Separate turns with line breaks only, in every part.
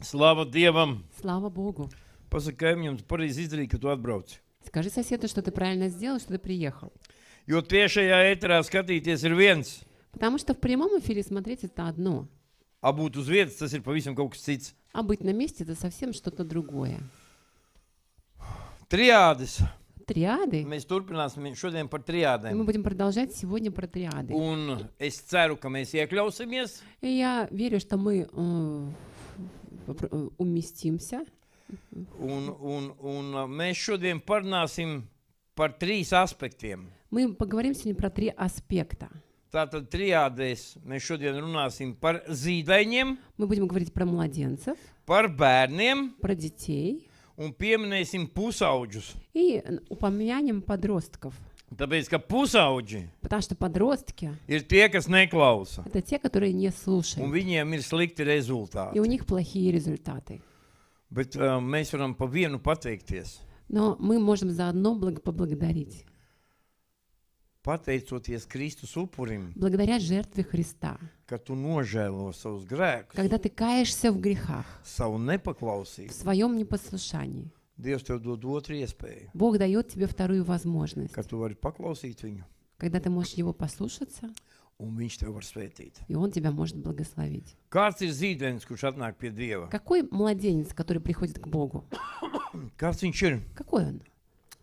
Слава Девам!
Слава Богу!
Посакай мне, pareizi izdarīji, ka tu atbrauc.
Скажи соседу, что ты правильно сделал, что ты приехал.
И Jo tiešajā ēterā skatīties ir viens,
Потому что в прямом эфире смотреть это одно,
А будет uz vietas tas ir pavisam kaut
а быть на месте это совсем что-то другое.
Triādes.
Триады. Mēs
мы šodien par И triādēm. мы
будем продолжать сегодня про триады.
Он Un es ceru, ka mēs iekļausimies.
И я верю, что мы э, ummistimся.
Un, un, un mēs šodien parunāsim par trīs aspektiem.
Мы поговорим сегодня про три аспекта.
Tātad trijādēs mēs šodien runāsim par zīdaiņiem.
Мы будем говорить про младенцев,
Par bērniem про детей un pieminēsim pusauģus.
и упомянем подростков.
Tāpēc, ka pusauģi
Потому что подростки
ir tie, kas neklausa.
– это те, которые не Un слушают,
viņiem ir slikti и у них
плохие результаты.
Bet uh, mēs varam pa vienu pateikties.
Но мы можем заодно благо- поблагодарить,
Pateicoties Kristus upurim, благодаря
жертве Христа,
ka tu nožēlo savus grēkus, когда
ты каешься в грехах,
savu nepaklausību, в своем
непослушании,
Dievs tev dod otru iespēju. Бог
дает тебе вторую возможность,
Kad tu vari paklausīt viņu,
когда ты можешь Его послушаться,
un viņš tev var svētīt.
и Он тебя может благословить.
Kāds ir zīdainis, kurš atnāk pie Dieva? Какой
младенец, который приходит к Богу?
Kāds viņš ir? Какой он?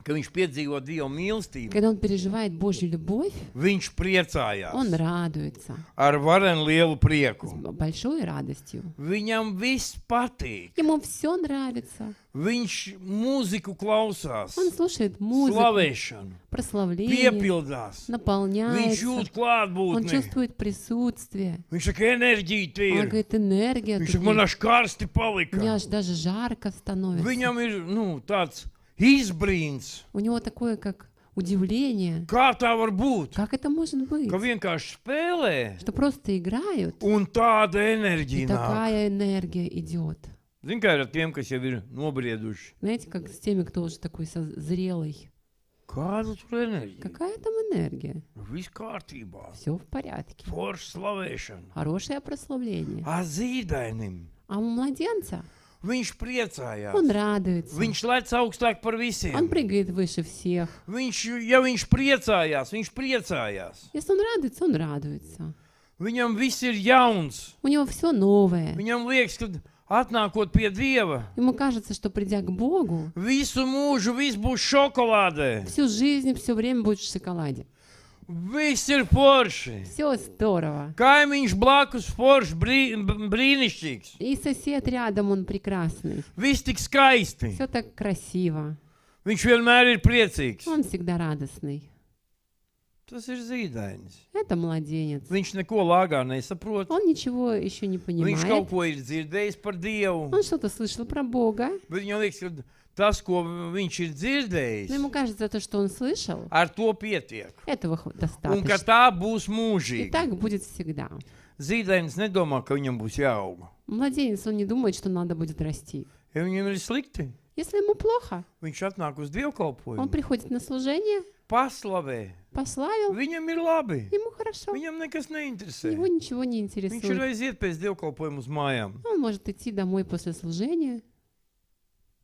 Kad viņš piedzīvo Dieva mīlestību, Когда он
переживает Божью любовь,
viņš он priecājās
радуется
ar varen lielu с prieku. большой радостью.
Viņam viss patīk. Ему все нравится.
Viņš mūziku klausās, Он
слушает музыку, slavēšanu,
прославление, piepildās. Viņš jūt
наполняется. Он klātbūtni. чувствует присутствие.
Viņš saka, enerģija tie Он ir. говорит,
энергия. Viņš тут saka, man есть. аж karsti
palika. Мне
аж даже жарко становится. Viņam
ir nu, tāds У
него такое, как
удивление. Как это может быть? Ka vienkārši
Что просто играют. Un
tāda enerģija И такая
энергия идет.
Zini, kā ir ar tiem, kas Знаете, как
с теми, кто уже такой зрелый. Kāda tur enerģija? Какая там энергия?
Viss kārtībā. Все
в порядке.
Forša slavēšana.
Хорошее прославление. А
zīdainim?
А у младенца? Viņš
priecājās. Он радуется. Viņš lec augstāk par Он visiem.
прыгает выше всех.
Viņš, ja viņš priecājās, viņš priecājās.
Если он радуется, он радуется.
Viņam viss ir jauns.
У него все новое.
Viņam liekas, ka atnākot pie Dieva,
Ему кажется, что придя к Богу,
visu mūžu viss būs šokolādē. всю
жизнь, все время будешь в шоколаде.
Viss ir forši.
Все здорово.
Kaimiņš blakus foršs, brī, brīnišķīgs.
И сосед рядом, он прекрасный. Viss tik skaisti. Все так красиво.
Viņš vienmēr ir priecīgs.
Он всегда радостный.
Tas ir zīdainis.
Это младенец. Viņš neko lāgā
nesaprot. Он
ничего еще не Viņš kaut понимает. ko
ir dzirdējis par Dievu. Он
что-то слышал про Бога.
Bet viņam liekas, ka tas, ko viņš ir dzirdējis, ну,
ему кажется, то, что он слышал,
ar to pietiek.
этого хо- Un ka достаточно.
tā būs И так
будет всегда.
Zīdainis nedomā, ka viņam būs jāaug.
Младенец, он не думает, что надо будет расти.
Ja viņam ir slikti,
Если ему плохо,
viņš atnāk uz он
приходит на служение,
paslavē.
пославил, Viņam ir labi. ему хорошо. Viņam
nekas neinteresē. Его
ничего не Viņš ir интересует. aiziet
pēc dievkalpojuma uz mājām.
Он может идти домой после служения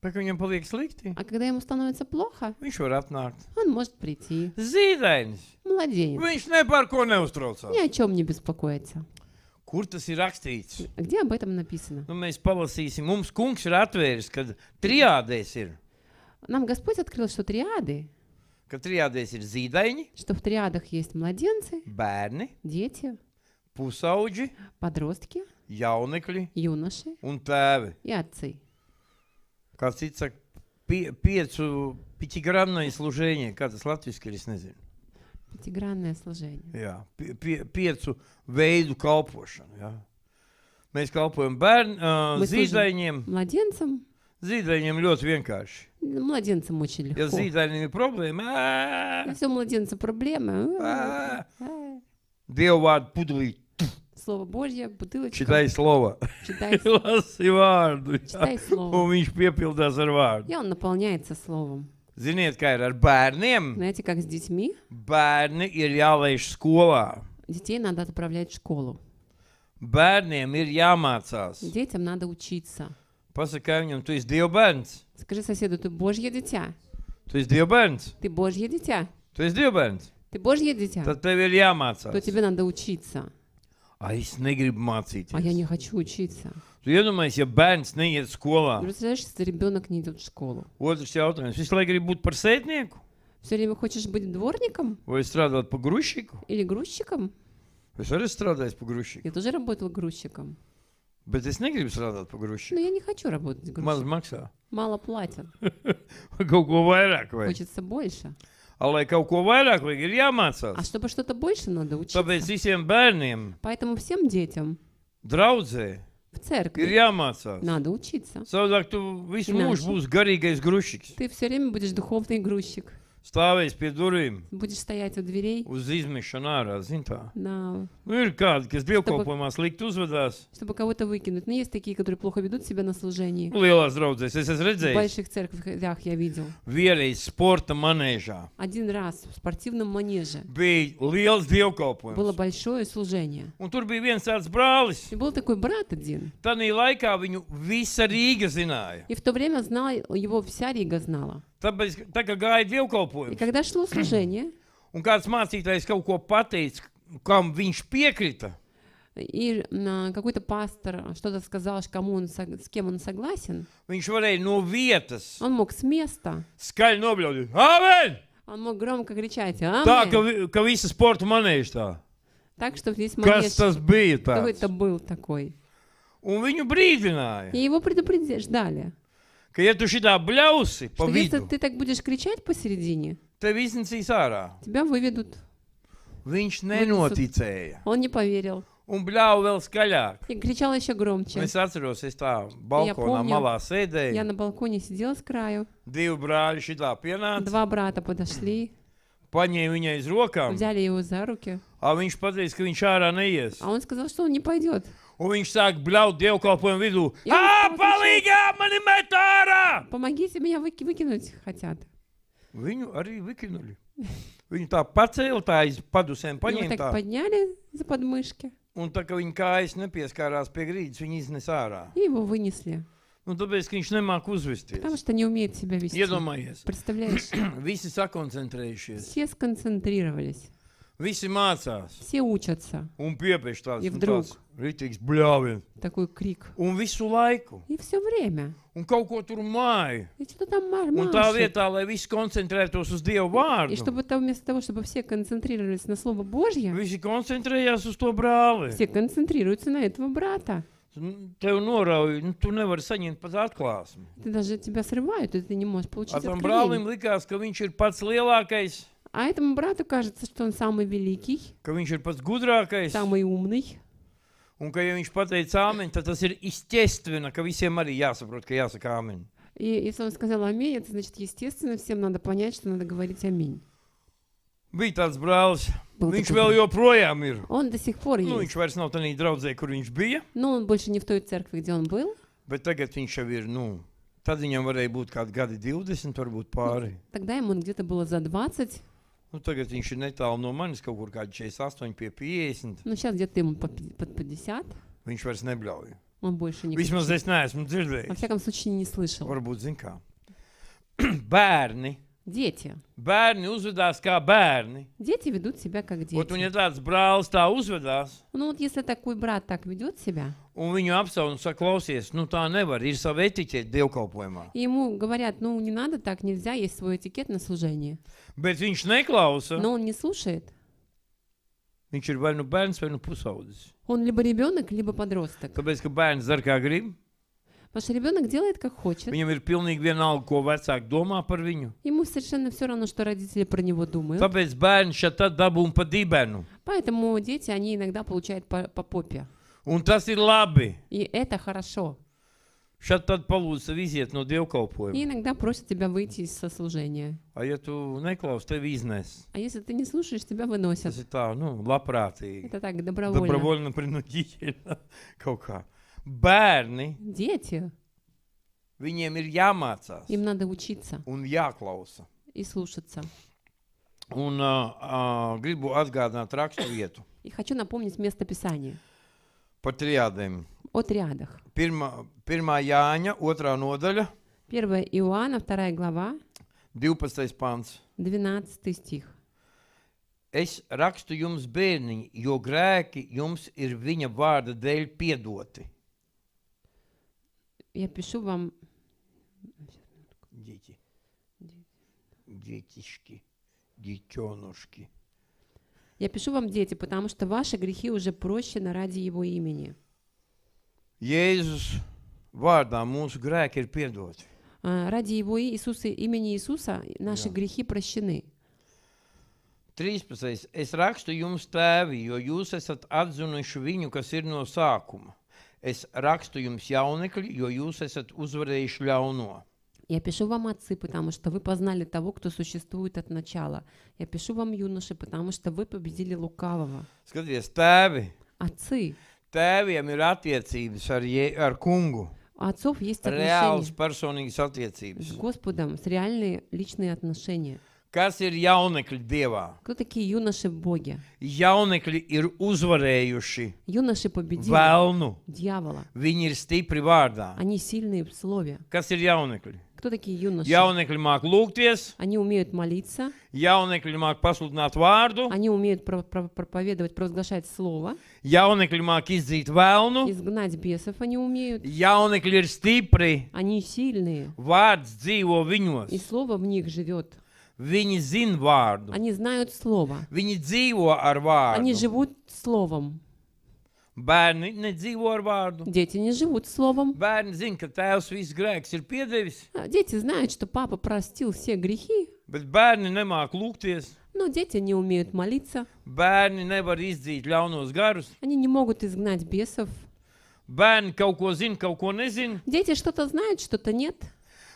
Так viņam paliek сlikти. А когда ему становится плохо, viņš
var atnākt. Он может прийти. Zīdainis. Младенец. Viņš ne par ko neuztraucās. Ни
о чем не беспокоится.
Kur tas ir rakstīts? Где об этом написано? Nu, mēs palasīsim. Mums kungs ir atvēris, kad triādēs ir.
Нам Господь открыл, что триады. Kad triādēs ir zīdaiņi. Что в триадах есть младенцы. Bērni. Дети. Pusauģi. Подростки. Jaunekļi. Юноши. Un tēvi. И отцы.
kā cits saka, pie, piecu, piecigranное служение, kādas latviešu es nezinu.
Piecigranное служение.
Jā, pie, pie, piecu veidu kalpošanu, jā. Mēs kalpojam bērn, uh, zīdaiņiem.
Mladencam.
Zīdaiņiem ļoti vienkārši.
Младенцам очень легко. Я с
zīdaiņiem ir problēma. Ja всем
младенцам проблема.
Dievu vārdu pudulīt
Слово Божье, бутылочка. Читай слово. Читай
слово. Читай слово. Un viņš piepildā ar vārdu. И
он наполняется словом.
Ziniet, kā ir ar bērniem?
Знаете, как с детьми?
Bērni ir jālaiž skolā.
Детей надо отправлять в школу.
Bērniem ir jāmācās.
Детям надо учиться.
Pasakā viņam, tu esi Dieva bērns.
Скажи соседу, ты Божье дитя.
Tu esi Dieva bērns.
Ты Божье дитя.
Tu esi Dieva bērns.
Ты Божье дитя. Tad
tev ir jāmācās. То тебе
надо учиться.
Ah, es negribu mācīties. А
я не хочу учиться.
Tu iedomājies, ja bērns neiet skolā.
Представляешь, если ребенок не идет в школу.
Otrs jautājums. Visu laiku gribi būt par sētnieku?
Все время хочешь быть дворником?
Vai strādāt par grušiku?
Или грузчиком?
Es arī strādāju par grušiku. Я тоже
работала грузчиком.
Bet es negribu strādāt par Но grušiku. я не
хочу работать грузчиком. Maz maksā. Мало платят.
Kaut ko vairāk vai?
Хочется больше.
Але кавкувала, ir jāmācās. А чтобы что-то больше надо учиться. Tāpēc visiem bērniem.
Поэтому всем детям.
Draudzē. В церкви. Ir jāmācās. Надо учиться. Savādāk tu visu mūžu būsi garīgais grušiks.
Ты все время будешь духовный грузчик
stāvēs pie durvīm.
Будешь стоять у дверей,
Uz izmišanu ārā, zin tā. на, Nu, ir kādi, kas dievkalpojumā slikti uzvedās.
чтобы кого-то выкинуть. Но есть такие, которые плохо ведут себя на служении. Nu, lielās draudzēs, es esmu В redzējis. больших церквях я видел.
Vienreiz sporta manēžā
Один раз в спортивном манеже
bija liels было dievkalpojums.
большое служение. Un tur
bija viens tāds brālis. И был такой брат один. Tādī laikā viņu visa Rīga zināja.
И в то время знал, его вся Рига знала.
Tā kā gāja dievkalpojums.
Ja kad шло служение,
un kāds mācītājs kaut ko pateica, kam viņš piekrita,
и какой-то пастор что-то сказал, кому он, с кем он согласен,
viņš varēja no vietas, он мог с места, skaļi nobļaudīt, Amen!
Он мог громко кричать, Amen! Tā, ka, vi-
ka visa sporta manēž tā.
так что весь Kas манеж tas
bija tāds? какой-то
был такой.
Un viņu brīdināja. И
его предупреждали.
Когда ты да бляусы по виду. Если
ты так будешь кричать посередине,
Te viss nicīs ārā.
тебя выведут.
Viņš nenoticēja.
Он не поверил.
Un bļāva vēl skaļāk.
И кричал еще громче. Un es
atceros, es tā balkonā помню, malā Я sēdēju. на
балконе сидела с краю.
Divi brāļi šitā pienāca. Два
брата подошли,
Paņēma viņai aiz rokām. взяли
его за руки.
А viņš pateica, ka viņš ārā neies. А
он сказал, что он не пойдет. un viņš sāk bļaut dievkalpojumu vidū. Ah, palīgā, mani met ārā! Помогите, меня выки- выкинуть хотят. Viņu arī vikinuļi.
Viņu tā pacēla, tā aiz padusēm Его paņēma так tā,
подняли за подмышки
un tā, ka viņa kājas nepieskārās pie grīdas, viņa iznes ārā.
и его вынесли.
Nu, tāpēc, ka viņš nemāk Потому uzvesties.
что не умеет себя вести. Iedomājies, Представляешь?
visi sakoncentrējušies.
Все сконцентрировались.
Visi mācās. Все учатся.
Un piepriež tāds, И nu, вдруг. tāds
rītīgs bļāvien.
Такой крик. Un visu laiku. И все время. Un kaut ko tur māja.
И что-то там мар- Un tā машет. vietā, lai visi koncentrētos uz Dievu И vārdu, чтобы
там вместо того, чтобы все концентрировались на Слово Божье, visi koncentrējās uz to brāli. все концентрируются на этого брата.
Nu, Tev norauj, nu, tu nevari saņemt pat atklāsmi.
Ты даже тебя срывают, и ты не можешь получить Ar tam brālim
откровение. likās, ka viņš ir pats lielākais,
А этому брату кажется, что он самый великий, ka
viņš ir pats gudrākais самый умный. un ka, ja viņš pateica āmen, tad tas ir естественно, ka visiem arī jāsaprot, ka jāsaka āmen.
И если он сказал «Аминь», это значит, естественно, всем надо понять, что надо говорить «Аминь».
Bija tāds brālis, Был viņš такой vēl joprojām ir. Он до сих пор Nu, есть. viņš vairs nav tādā draudzē, kur viņš bija,
Но он больше не в той церкви, где он был.
bet tagad viņš jau ir, nu, tad viņam varēja būt kādi gadi 20, varbūt pāri.
Тогда ему где-то было за 20.
Nu, tagad viņš ir netālu no manis, kaut kur kādi 48 pie 50.
Nu, сейчас где-то ему под, под 50.
Viņš vairs nebļauj.
Он больше не Vismaz es neesmu dzirdējis. Во всяком случае, не слышал. Varbūt zin kā.
Bērni Дети. Bērni uzvedās kā bērni.
Дети ведут себя как дети. Вот у меня
tāds brālis tā uzvedās.
Ну вот если такой брат так ведет себя.
Un viņu apsauc un saka, klausies, nu tā nevar, ir sava etiķete dievkalpojumā.
Ему говорят, ну не надо так, нельзя, есть свой этикет на служение.
Bet viņš neklausa. Но он
не слушает.
Viņš ir vai nu bērns, vai nu pusaudzis.
Он либо ребенок, либо подросток.
Tāpēc, ka bērns dar kā grib.
Ваш ребенок делает, как хочет. Viņam ir
pilnīgi vienalga, ko vecāki domā par Ему
совершенно все равно, что родители про него думают.
Tāpēc bērni šeit tad dabūn pa dibenu.
Поэтому дети, они иногда получают по, по попе.
Un tas ir labi.
И это хорошо.
Šad tad palūdza iziet no dievkalpojuma. И
иногда просят тебя выйти из сослужения.
А ja tu neklaus, tev iznes.
А если ты не слушаешь, тебя выносят. Tas ir
tā, nu, labprātīgi. Это так, добровольно. Добровольно принудительно kaut kā. Bērni. Дети. Viņiem ir jāmācās.
Им надо учиться Un
jāklausa.
и слушаться.
Un uh, uh, gribu atgādināt rakstu vietu
И хочу напомнить место Писания
par trijādēm.
о триадах.
Pirmā, pirmā Jāņa, otrā nodaļa,
1 Иоанна, 2 глава,
12. pāns.
12 стих.
Es rakstu jums, bērniņi, jo grēki jums ir viņa vārda dēļ piedoti.
я пишу вам...
Дети. Детишки, детенушки.
Я пишу вам, дети, потому что ваши грехи уже прощены ради Его имени.
Иисус, варда, mūsu grēki ir piedoti.
Ради Его Иисуса, имени Иисуса наши Jā. грехи прощены.
13. Es rakstu jums, tēvi, jo jūs esat atzinuši viņu, kas ir no sākuma. Es rakstu jums jaunekli, jo jūs esat uzvarējuši
ļauno. Я пишу вам отцы, потому что вы познали того, кто существует от начала. Я пишу вам юноши, потому что вы победили лукавого.
Скажите, tēvi, Отцы, tēviem ir attiecības ar, Je- ar kungu,
у отцов есть reāls
отношения personīgas attiecības. с
Господом, с реальные личные отношения.
Kas ir jaunekļi dievā?
Кто такие юноши в Боге?
Jaunekļi ir uzvarējuši
Юноши победили vēlnu. дьявола.
Viņi ir stipri vārdā.
Они сильные в слове.
Kas ir jaunekļi?
Кто такие юноши? Jaunekļi
māk lūgties, Они умеют молиться, jaunekļi māk pasludināt vārdu,
они умеют про- про- проповедовать, провозглашать слово,
jaunekļi māk izdzīt vēlnu, изгнать бесов они умеют. jaunekļi ir stipri, Они
сильные,
vārds dzīvo viņos. и слово в них живет. Viņi zina vārdu. Они знают слово. Viņi dzīvo ar vārdu. Они
живут словом.
Bērni nedzīvo ar vārdu. Дети не живут словом. Bērni zina, ka tēvs viss grēks ir piedevis.
Дети знают, что папа простил все грехи.
Bet bērni nemāk lūgties.
Но дети не умеют молиться.
Bērni nevar izdzīt ļaunos garus.
Они не могут изгнать бесов.
Bērni kaut ko zina, kaut ko nezina.
Дети что-то знают, что-то нет.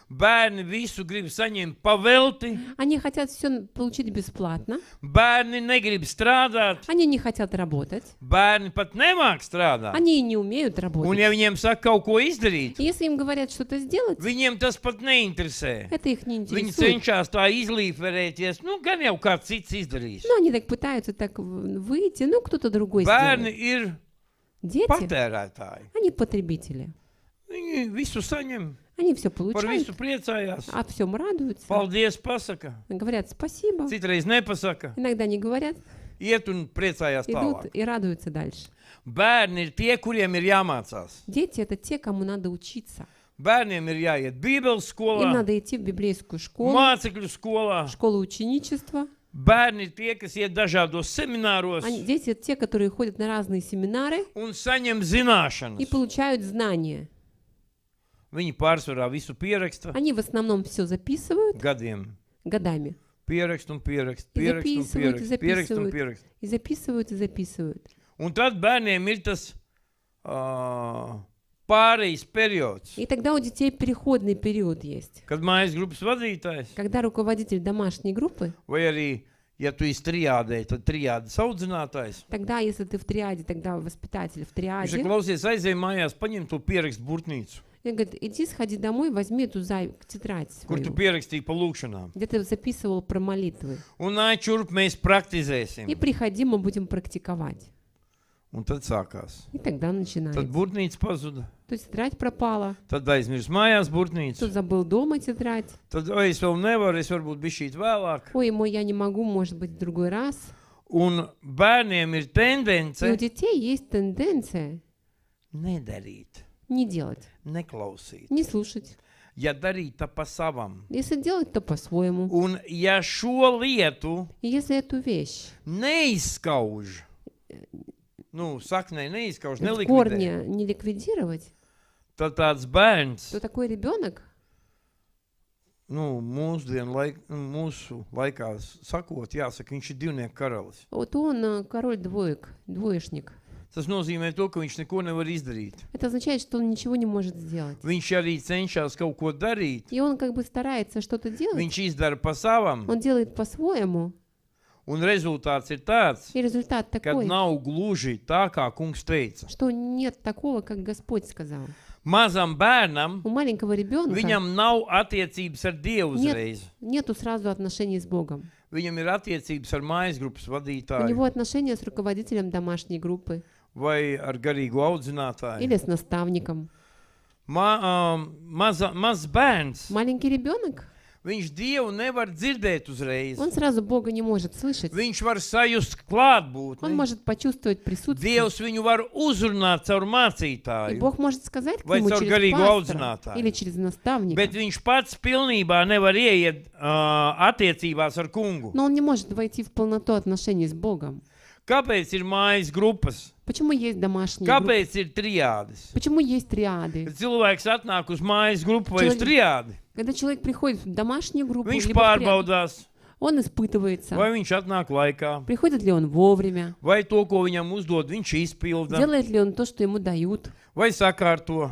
Bērni visu grib saņemt pavelti.
Они хотят все получить бесплатно.
Bērni negrib strādāt. Они не хотят работать. Bērni pat nemāk strādāt. Они
не умеют работать. Un ja
viņiem saka kaut ko izdarīt,
Если им говорят что-то сделать,
viņiem tas pat neinteresē.
это их не Viņi интересует.
cenšas tā izlīferēties, nu gan jau kāds cits izdarīs. Но они
так пытаются так в- выйти, ну кто-то другой Bērni
сделает. ir Дети, patērētāji.
они потребители. Viņi visu saņem. Они все получают, visu priecājās. всем радуются, Paldies, pasakā. говорят спасибо. Citreiz
nepasaka,
Иногда не говорят,
iet un priecājās идут tālāk. и радуются дальше. Bērni ir tie, kuriem ir jāmācās.
Дети это те, кому надо учиться.
Bērniem ir jāiet Bībeles Им надо
идти в библейскую школу, mācekļu
skolā. школу ученичества. Bērni ir tie, kas iet dažādos semināros Они,
дети это те, которые ходят на разные семинары
un saņem и
получают знания.
Viņi pārsvarā visu pieraksta. Они
в основном все записывают Gadiem. годами.
Pierakst un pierakst, И pierakst un записывают, и pierakst, pierakst un записывают, pierakst.
и записывают, и записывают.
Un tad bērniem ir tas uh, pārejas periods, И тогда у
детей переходный период есть.
kad mājas grupas vadītājs
Когда руководитель домашней группы,
vai arī, ja tu esi trijādē, tad trijādas audzinātājs.
тогда, если ты в триаде, тогда воспитатель в Viņš tриаде, saka, klausies,
aizej mājās, paņem to pierakstu burtnīcu.
И говорит, иди сходи домой, возьми эту зай, тетрадь kur tu свою, pierakstīji palūkšanām. где ты записывал про молитвы. Un nāc
šurp, mēs praktizēsim. И
приходи, мы будем практиковать.
Un tad sākās.
И тогда Tad начинается. būtnīca pazuda. То есть тетрадь пропала,
Tad aizmirst mājās кто būtnīcu.
забыл дома тетрадь.
Tad "Oi, es vēl nevaru, es varbūt biju šīt vēlāk.
Ой, мой, я не могу, может быть, в другой раз.
Un bērniem ir tendence Но у
детей есть тенденция
nedarīt не делать, neklausīt. не слушать. Ja darīt to pa savam,
Если делать, то по-своему. un
ja šo lietu
И Если эту вещь
neizskauž, nu, saknē neizskauž, от nelikvidē, корня
не ликвидировать,
tad tāds bērns то
такой ребенок,
nu, mūsdienu laik, nu, mūsu laikā s- sakot, jāsaka, viņš ir divnieku karalis.
вот он э, король двоек, двоечник.
Tas nozīmē, to, ka viņš neko nevar izdarīt.
Это означает, что он ничего не может сделать.
Viņš arī cenšas kaut ko darīt.
И он как бы старается что-то делать. Viņš
izdara pa savam, Он
делает по-своему.
un rezultāts ir tāds,
И результат такой, nav
gluži tā, kā kungs teica.
что нет такого, как Господь сказал.
Mazam bērnam
У маленького ребенка viņam
nav attiecības ar Dievu Нет,
нету сразу отношений с Богом.
Viņam ir attiecības ar mājas grupas vadītāju. У него
отношения с руководителем домашней группы.
Vai ar garīgu audzinātāju. Или с наставником. Ma, um, maza, maz
bērns. Маленький ребенок.
Viņš Dievu nevar dzirdēt uzreiz. Он
сразу Бога не может слышать. Viņš var sajust klātbūtni. Он может почувствовать присутствие. Dievs
viņu var uzrunāt caur mācītāju. И Бог
может сказать к нему через пастора или через наставника.
Bet viņš pats pilnībā nevar ieiet uh, attiecībās ar kungu. Но
он не может войти в полноту отношений с Богом.
Kāpēc ir mājas grupas?
Почему есть домашние Kāpēc
группы? ir триades?
Почему есть триады?
Cilvēks atnāk uz mājas grupu vai uz Человек- triādi.
Когда человек приходит в домашнюю группу, Viņš либо в триаду, pārbaudās, он испытывается. vai
viņš atnāk laikā,
Приходит ли он вовремя?
vai to, ko viņam uzdod, viņš izpilda, Делает
ли он то, что ему дают?
vai sakārto,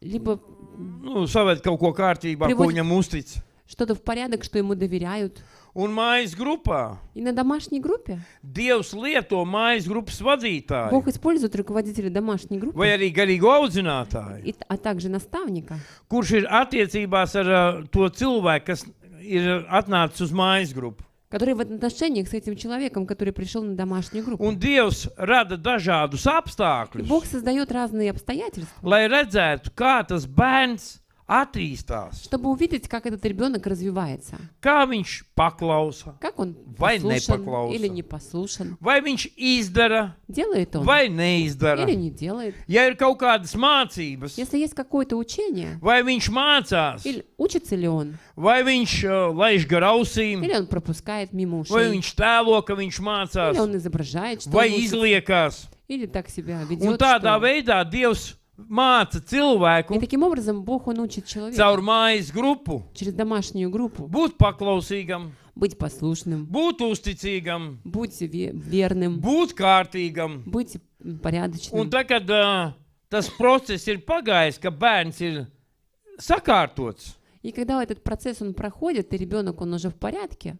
Либо nu,
savēt kaut ko kārtībā, ko Privod- viņam uztic.
что-то в порядок, что ему доверяют un mājas
grupā.
И на домашней группе
Dievs lieto mājas grupas vadītāju Бог
использует руководителя домашней vai группы,
arī garīgo audzinātāju,
и- а также наставника,
kurš ir attiecībās ar ā, э, to cilvēku, kas ir atnācis uz mājas grupu.
который в отношениях с этим человеком, который пришел на домашнюю группу. Un
Dievs rada dažādus И apstākļus, Бог
создает разные обстоятельства,
lai redzētu, kā tas bērns attīstās.
Чтобы увидеть, как этот ребенок развивается. Kā viņš
paklausa,
Как он Vai послушен nepaklausa. или не послушен.
vai viņš izdara, Делает он vai neizdara. или не делает. Ja ir kaut kādas mācības, Если есть какое-то учение, vai viņš
mācās, или учится ли он, vai viņš uh, laiž garausīm, или он пропускает мимо vai ушей, viņš
tēlo, ka viņš или mācās, он
изображает,
что vai он учится, izliekās.
или так себя Un ведет, tādā что...
veidā Dievs Māca cilvēku. И таким образом Бог учит человека. Caur mājas grupu. Через домашнюю группу. Būt paklausīgam. Быть послушным. Būt uzticīgam. Будь верным. Būt kārtīgam. Будь
порядочным. Un
tā, kad uh, tas process ir pagājis, ka bērns ir sakārtots.
И когда этот процесс он проходит, и ребенок он уже в порядке.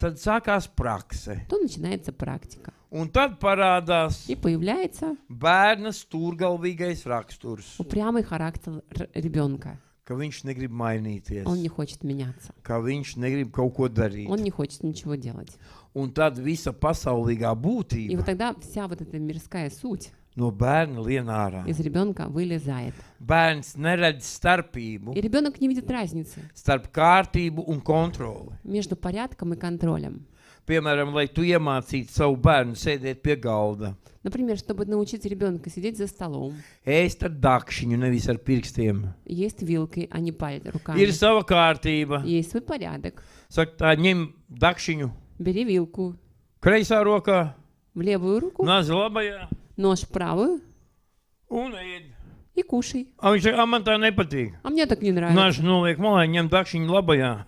Tad sākās prakse.
То начинается практика.
Un tad parādās И появляется bērna stūrgalvīgais raksturs, упрямый
характер р- ребенка.
ka viņš negrib mainīties, Он не хочет меняться. ka viņš negrib kaut ko darīt. Он не хочет ничего делать. Un tad visa pasaulīgā И вот būtība
тогда вся вот эта мирская суть,
no bērna lien ārā. Из
ребенка вылезает.
Bērns neredz starpību. И
ребенок не видит разницы.
Starp kārtību un kontroli.
Между порядком и контролем.
Piemēram, lai tu iemācītu savu bērnu sēdēt pie galda.
Например, чтобы научить ребенка сидеть за столом.
Ēst ar dakšiņu, nevis ar pirkstiem.
Есть вилкой, а не пальцами, руками. Ir
sava kārtība.
Есть свой порядок.
Saka, tā ņem dakšiņu.
Бери вилку.
Kreisā rokā.
В левую руку.
Nāc labajā.
Нож правую. Un ēd. И кушай.
А viņš saka, «А man tā nepatīk.
А мне так не нравится. Наш
новый, noliek malā, ņem не лабая.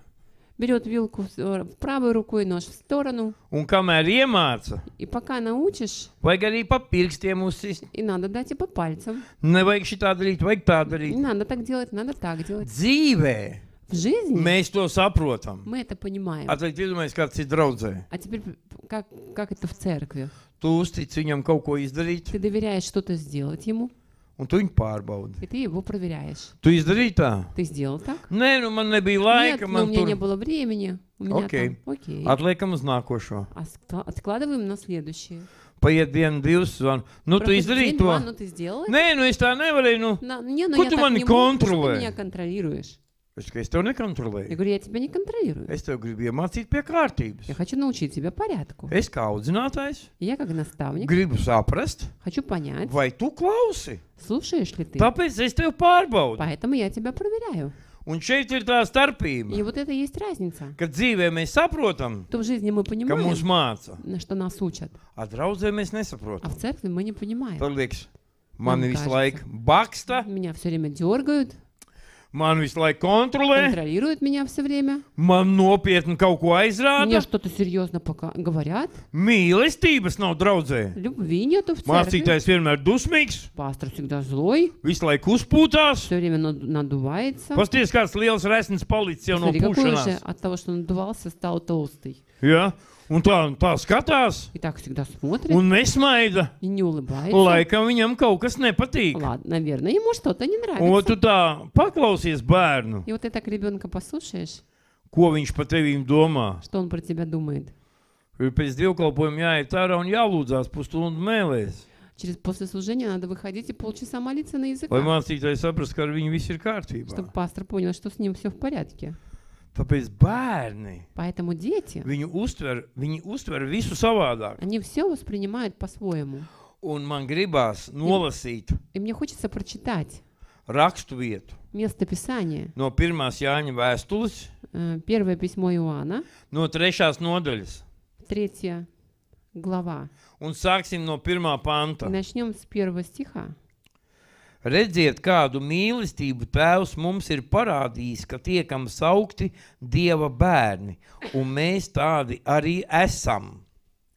Берет вилку в правой рукой, нож в сторону.
Un kamēr iemāca.
И пока научишь. Vajag arī pa pirkstiem uzsist. И надо дать и по пальцам.
Nevajag šitā darīt, vajag tā darīt. Не надо
так делать, надо так делать. Dzīvē. В жизни
Mēs to saprotam. мы это понимаем. А tad iedomājies, kāds ты draudzē.
А теперь как, как это в церкви?
Tu uztic viņam kaut ko izdarīt,
Ты доверяешь что-то сделать ему,
un tu viņu pārbaudi. и
ты его проверяешь.
Tu izdarīji tā? Ты
сделал так?
Nē, nu man nebija Нет, laika. но у Man меня tur... не
было времени. У меня Окей. там- Окей.
Atliekam uz нākošo. Отк-
Откладываем на следующее.
Paiet diena, divas zvanas. Nu, tu Проходит izdarīji день, to. два, но ты сделал это? Nē, nu es tā nevarēju. Nu. На-
не, ну Ку я ты так мани не могу, ты ж ты контроле? меня
контролируешь. Потому что я тебя не контролирую. Я говорю, я тебя не контролирую. Es tev gribu iemācīt pie kārtības.
Я хочу научить тебя порядку. Es kā audzinātājs Я как наставник gribu saprast, хочу понять, vai tu klausi. слушаешь ли ты. Tāpēc es tev pārbaudu. Поэтому я тебя
проверяю. Un šeit ir tā starpība, И
вот это и есть разница.
ka dzīvē mēs saprotam,
То в жизни мы ka понимаем, mūs māca, на что нас учат,
ar draugiem mēs а nesaprotam. в
церкви мы не понимаем.
Tad liekas, Man mani visu кажется. laiku baksta, Меня все время дергают, Man visu laiku контролē.
Контролирует меня все время.
Man nopietni kaut ko aizrāda. Мне что-то
серьезно пока говорят.
Mīlestības nav draudzē.
Любви нету в церкви. Mācītājs
vienmēr dusmīgs. Пастор всегда злой. Visu laiku uzpūtās. Все время надувается. Pasties, kāds liels resnis palicis jau no Смотри, пūšanās. Какой же
от того, что надувался, стал толстый.
Jā. Ja? Un tā, un tā skatās. И так всегда смотрит Un nesmaida. и не улыбается. Laikam viņam kaut kas nepatīk. Ладно,
наверное, ему что-то не Un вот нравится.
tu tā paklausies bērnu, И
вот ты так ребенка послушаешь,
ko viņš par tevīm domā.
что он про тебя думает.
Ir Pēc dievkalpojuma jāiet ārā un jālūdzās pusstundu mēlēs,
Через после служения надо выходить и полчаса молиться на lai языках,
mācītājai saprast, ka ar viņu viss ir kārtībā. чтобы
пастор понял, что с ним все в порядке. Tāpēc bērni Поэтому дети,
viņu uztver, viņi uztver visu savādāk.
они все воспринимают по-своему. Un
man gribās nolasīt
И мне хочется прочитать
rakstu vietu
место Писания.
no 1. Jāņa vēstules,
э, Первое письмо Иоанна,
no 3. nodaļas.
третья глава.
Un sāksim no 1. panta.
Начнем с первого стиха.
Redziet, kādu mīlestību Tēvs mums ir parādījis, ka tiekam saukti Dieva bērni, un mēs tādi arī esam.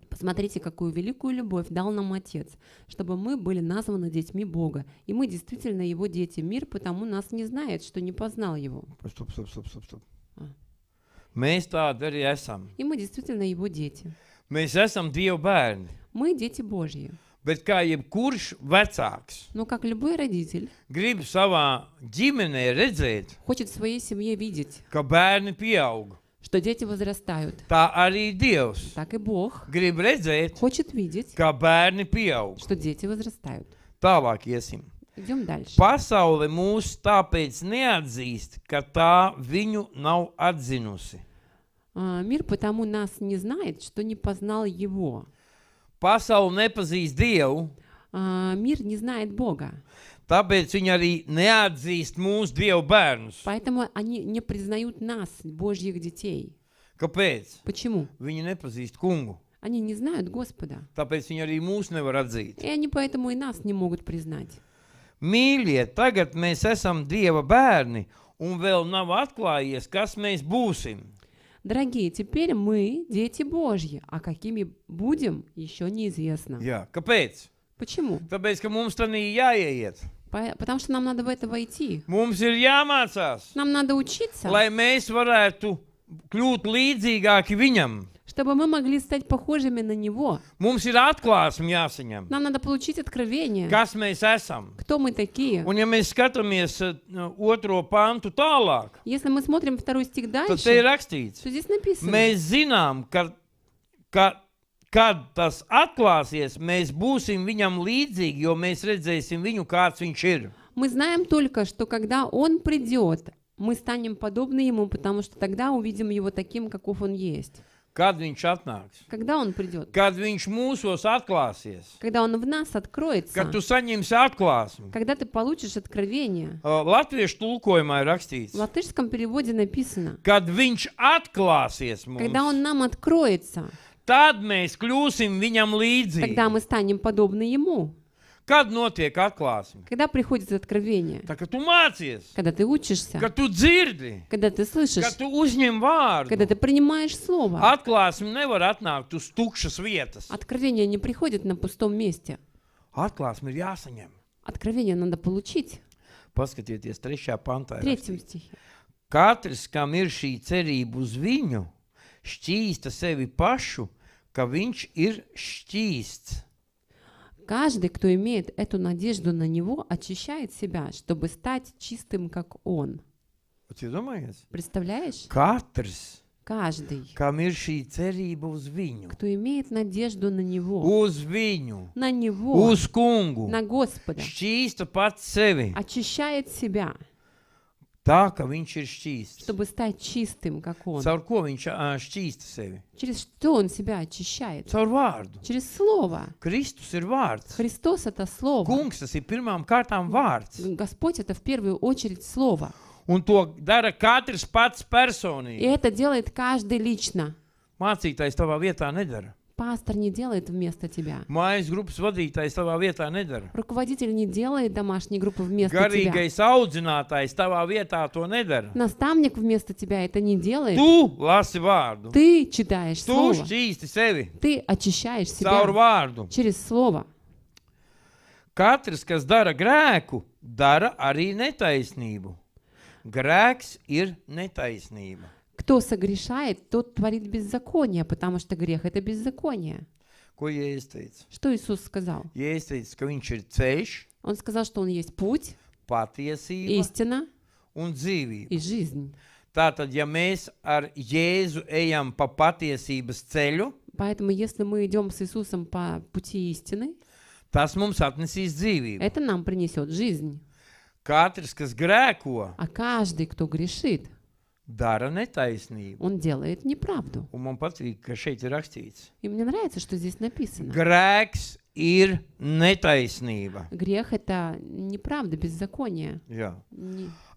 Посмотрите, какую великую любовь дал нам Отец, чтобы мы были названы детьми Бога. И мы действительно Его дети. Мир потому нас не знает, что не познал Его.
Стоп, стоп, стоп, стоп, стоп. А.
И мы действительно Его дети. Мы, Мы дети Божьи.
Bet kā jebkurš vecāks,
но как любой родитель
grib savā ģimenē redzēt, хочет своей семье видеть, ka bērni pieaug. что дети возрастают. Tā arī Так и Бог grib redzēt, хочет видеть, ka bērni pieaug. что дети возрастают. Tālāk iesim.
Идем дальше.
Pasaule mūs tāpēc neatzīst, ka tā viņu nav atzinusi.
А, Мир потому нас не знает, что не познал его. Pasaule nepazīst Dievu. Uh, мир не знает Бога.
Tāpēc viņi arī neatzīst mūsu Dieva bērnus.
Поэтому они не признают нас, Божьих детей.
Kāpēc? Почему? Viņi nepazīst kungu.
Они не знают Господа.
Tāpēc viņi arī mūs nevar atzīt.
И они поэтому и нас не могут признать.
Mīļie, tagad mēs esam Dieva bērni, un vēl nav atklājies, kas mēs būsim.
Дорогие, теперь мы дети Божьи, а какими будем, еще неизвестно. Jā, капец. Почему?
Tāpēc, кому mums tam ir jāieiet.
По- Потому что нам надо в это войти.
Mums ir jāmācās,
Нам надо учиться, lai
mēs varētu kļūt līdzīgāki viņam
чтобы мы могли стать похожими на Него.
Mums ir atklāsme jāsaņem.
Нам надо получить откровение.
Kas mēs esam?
Кто мы такие?
Un ja mēs skatāmies э, otro pantu tālāk,
Если мы смотрим второй стих дальше, tad rakstīts, то здесь написано, mēs
zinām, ka, ka kad tas atklāsies, mēs būsim viņam līdzīgi, jo mēs redzēsim viņu, kāds viņš ir.
Мы знаем только, что когда Он придет, мы станем подобны Ему, потому что тогда увидим Его таким, каков Он есть.
Kad viņš atnāks?
Когда он придет?
Kad viņš mūsos atklāsies?
Когда он в нас откроется? Kad tu
saņemsi atklāsmi?
Когда ты получишь откровение?
Uh, э, latviešu tulkojumā ir rakstīts.
В латышском переводе написано.
Kad viņš atklāsies mums? Когда
он нам откроется?
Tad mēs kļūsim viņam līdzīgi. Тогда
мы станем подобны ему.
Kad notiek atklāsme?
Когда приходит откровение? Tā, kad tu mācies, когда ты учишься, kad tu dzirdi, когда ты слышишь, kad tu uzņem vārdu, когда ты принимаешь слово. Atklāsme nevar atnākt uz tukšas vietas. Откровение не приходит на пустом месте. Atklāsme ir jāsaņem. Откровение надо получить.
Paskatieties, 3. pantā. 3. stihā. Katrs, kam ir šī cerība uz viņu, šķīsta sevi pašu, ka viņš ir šķīsts
Каждый, кто имеет эту надежду на Него, очищает себя, чтобы стать чистым, как Он. Представляешь?
Катрс.
Каждый, кто имеет надежду на Него, на Него, на Господа,
очищает себя tā, ka viņš ir šķīsts.
Чтобы стать чистым, как он. Caur
ko viņš uh, šķīsta sevi?
Через что он себя очищает? Caur vārdu. Через слово. Kristus ir vārds. Христос это слово. Kungs, tas ir pirmām kārtām vārds. Господь это в первую очередь слово. Un to
dara katrs pats personīgi. И это
делает каждый лично.
Mācītājs tavā vietā nedara.
Пастор не делает вместо тебя.
Mājas grupas vadītājs tavā vietā nedara.
Руководитель не делает домашней группы вместо тебя. Garīgais
audzinātājs tavā vietā to nedara.
Наставник вместо тебя это не делает. Tu
lasi vārdu. Ты
читаешь Tu слово.
šķīsti sevi
Ты очищаешь caur себя vārdu. через слово.
Katrs, kas dara grēku, dara arī netaisnību. Grēks ir netaisnība.
Кто согрешает, тот творит беззаконие, потому что грех — это беззаконие.
Ko Jēzus teica?
Что Иисус сказал?
Jēzus teica, ka viņš
Он сказал, что Он есть путь,
patiesība истина un dzīvība. и жизнь. Tātad, ja mēs ar Jēzu ejam pa
Поэтому, если мы идем с Иисусом по пути истины,
tas mums atnesīs
dzīvību. это нам принесет жизнь. Katrs, kas А каждый, кто грешит,
dara netaisnību.
Он делает неправду.
Un man patīk, ka
И мне нравится, что здесь написано.
Grēks ir netaisnība.
Грех это неправда, беззаконие.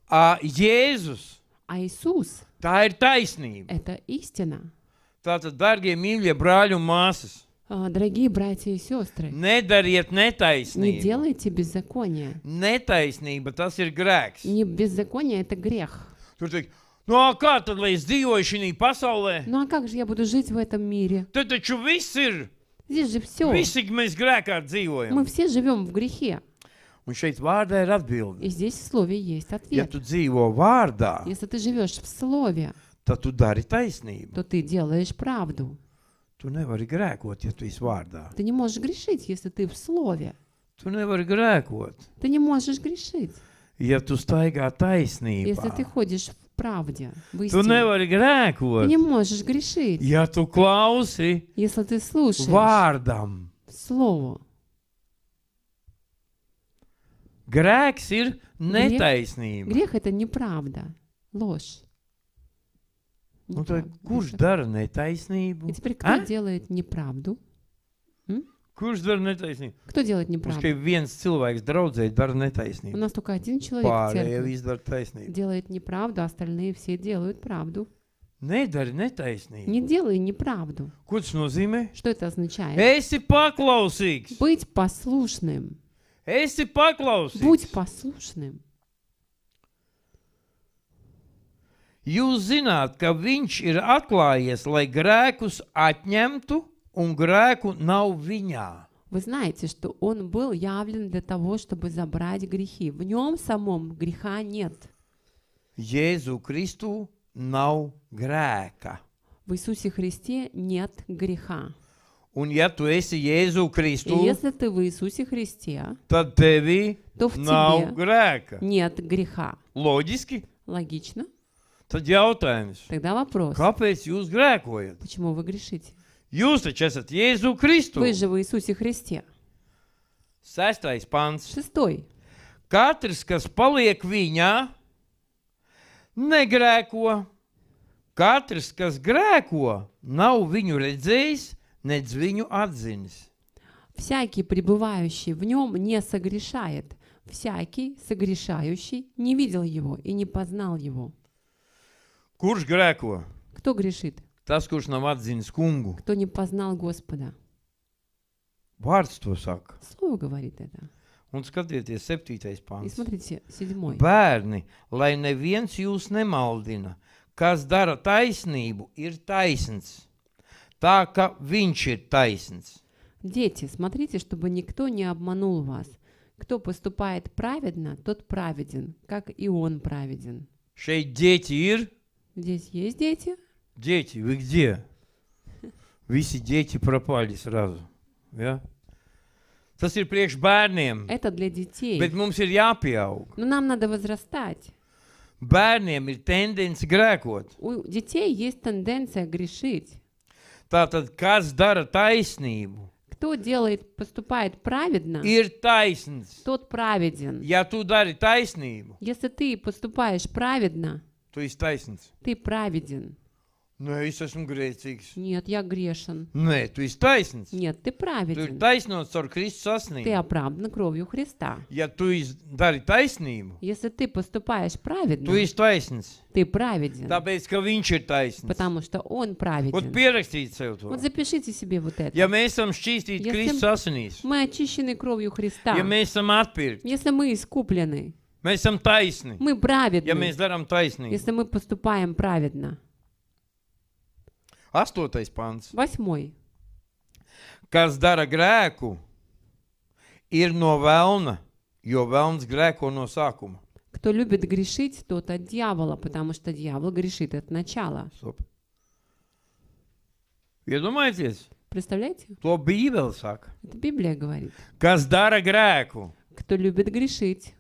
А Иисус? А Иисус. Tā ir taisnība. Это
истина.
Tātad, дорогие мīļie брāļi un māsas.
Дорогие братья и сестры,
Не нетайснību. не Не
делайте беззаконие.
Нетайснība, tas ir grēks.
Не беззаконие – это грех.
Tur teikt, Nu, no, kā tad lai es dzīvoju šajā pasaulē?
Ну а как же я буду жить в этом мире?
Tad taču viss ir.
Здесь же все. Visi
mēs grēkā dzīvojam. Мы все
живем в грехе.
Un šeit vārdā ir atbilde.
И здесь в слове есть Ja ответ.
tu dzīvo vārdā,
Если ты живешь в слове,
tad tu dari taisnību.
то ты делаешь правду.
Tu nevari grēkot, ja tu esi vārdā.
Ты не можешь грешить, если ты в слове. Tu
nevari grēkot,
Ты не можешь грешить,
ja tu staigā taisnībā. если ты
ходишь правде, в истине. Tu
nevari grēkot. не
можешь грешить, Ja tu klausi если ты слушаешь vārdam, Слову.
grēks ir netaisnība. Грех
— это неправда, ложь. Ну tad Неправда. kurš dara И теперь а? кто А? делает неправду?
Kurš dara netaisnību? Кто делает neправdu? Tikai viens cilvēks draudzē dara У netaisnību. нас только один человек в Pārējie церкви visi dara taisnību.
делает неправду, а остальные все делают правду.
Nedari netaisnību. Не
делай неправду. Ko tas nozīmē? Что это означает? Esi
paklausīgs.
Быть послушным. Esi Будь paklausīgs. послушным.
Jūs zināt, ka viņš ir atklājies, lai grēkus
atņemtu un grēku nav viņā. Вы знаете, что он был явлен для того, чтобы забрать грехи. В нем самом греха нет.
Jēzu Христу нау грека.
В Иисусе Христе нет греха.
Un ja tu esi Jēzu Kristu, если
ты в Иисусе Христе,
tad tevi то в nav тебе grēka. нет греха. Логически? Логично? Тогда вопрос. Kāpēc jūs grēkojat?
Почему вы грешите?
Jūs taču esat Jēzu Kristu. Вы
же в Иисусе Христе.
Sestais pants. Шестой. Katrs, kas paliek viņā, negrēko. Katrs, kas grēko, nav viņu redzējis, nedz viņu atzinis.
Всякий, пребывающий в нем, не согрешает. Всякий, согрешающий, не видел его и не познал его.
Kurš grēko? Кто грешит? Tas, kurš nav atzinis kungu,
Кто не познал Господа.
vārds to saka.
Слово говорит это.
Un skatieties, septītais И pāns.
смотрите, седьмой.
Bērni, lai neviens jūs nemaldina, kas dara taisnību, ir taisns. Tā ka viņš ir taisns.
Дети, смотрите, чтобы никто не обманул вас. Кто поступает праведно, тот праведен, как и он праведен.
Шей дети ир.
Здесь есть дети?
Дети, вы где? Вы дети пропали сразу. Ja? Tas ir priekš bērniem.
Это для детей. Bet
mums ir jāpieaug.
Но нам надо возрастать. Bērniem
ir tendence grēkot.
У детей есть тенденция грешить.
Tātad, kas dara taisnību?
Кто делает, поступает праведно, ir
taisns.
тот праведен.
Ja tu dari taisnību,
Если ты поступаешь праведно,
tu esi taisns.
ты праведен.
Nu, es esmu grēcīgs.
Нет, я грешен.
Nē, tu esi taisnīgs.
Нет, ты Tu esi праведен.
taisnots caur Kristus Ты sasniegšanu.
оправдан кровью Христа.
Ja tu iz- dari taisnību,
Если ты поступаешь tu праведно, esi taisnīgs. ты праведен,
Tāpēc, ka viņš ir taisnīgs. потому
что он Вот праведен.
pierakstīt sev to. Вот
запишите себе вот это.
Ja mēs esam šķīstīti Ja Kristus asinīs,
Мы очищены кровью Христа. ja mēs
esam atpirkti,
Если мы искуплены,
mēs esam taisni, мы праведны. ja mēs darām taisnību. Если
мы поступаем праведно,
Astotais pāns. Восьмой. Kas dara grēku, ir no velna, jo velns grēko no sākuma.
Кто любит грешить, тот от дьявола, потому что дьявол грешит от начала. Stop.
Iedomājieties, Представляете? to Bībele saka. Это
Библия говорит.
Kas dara grēku,
Кто любит грешить,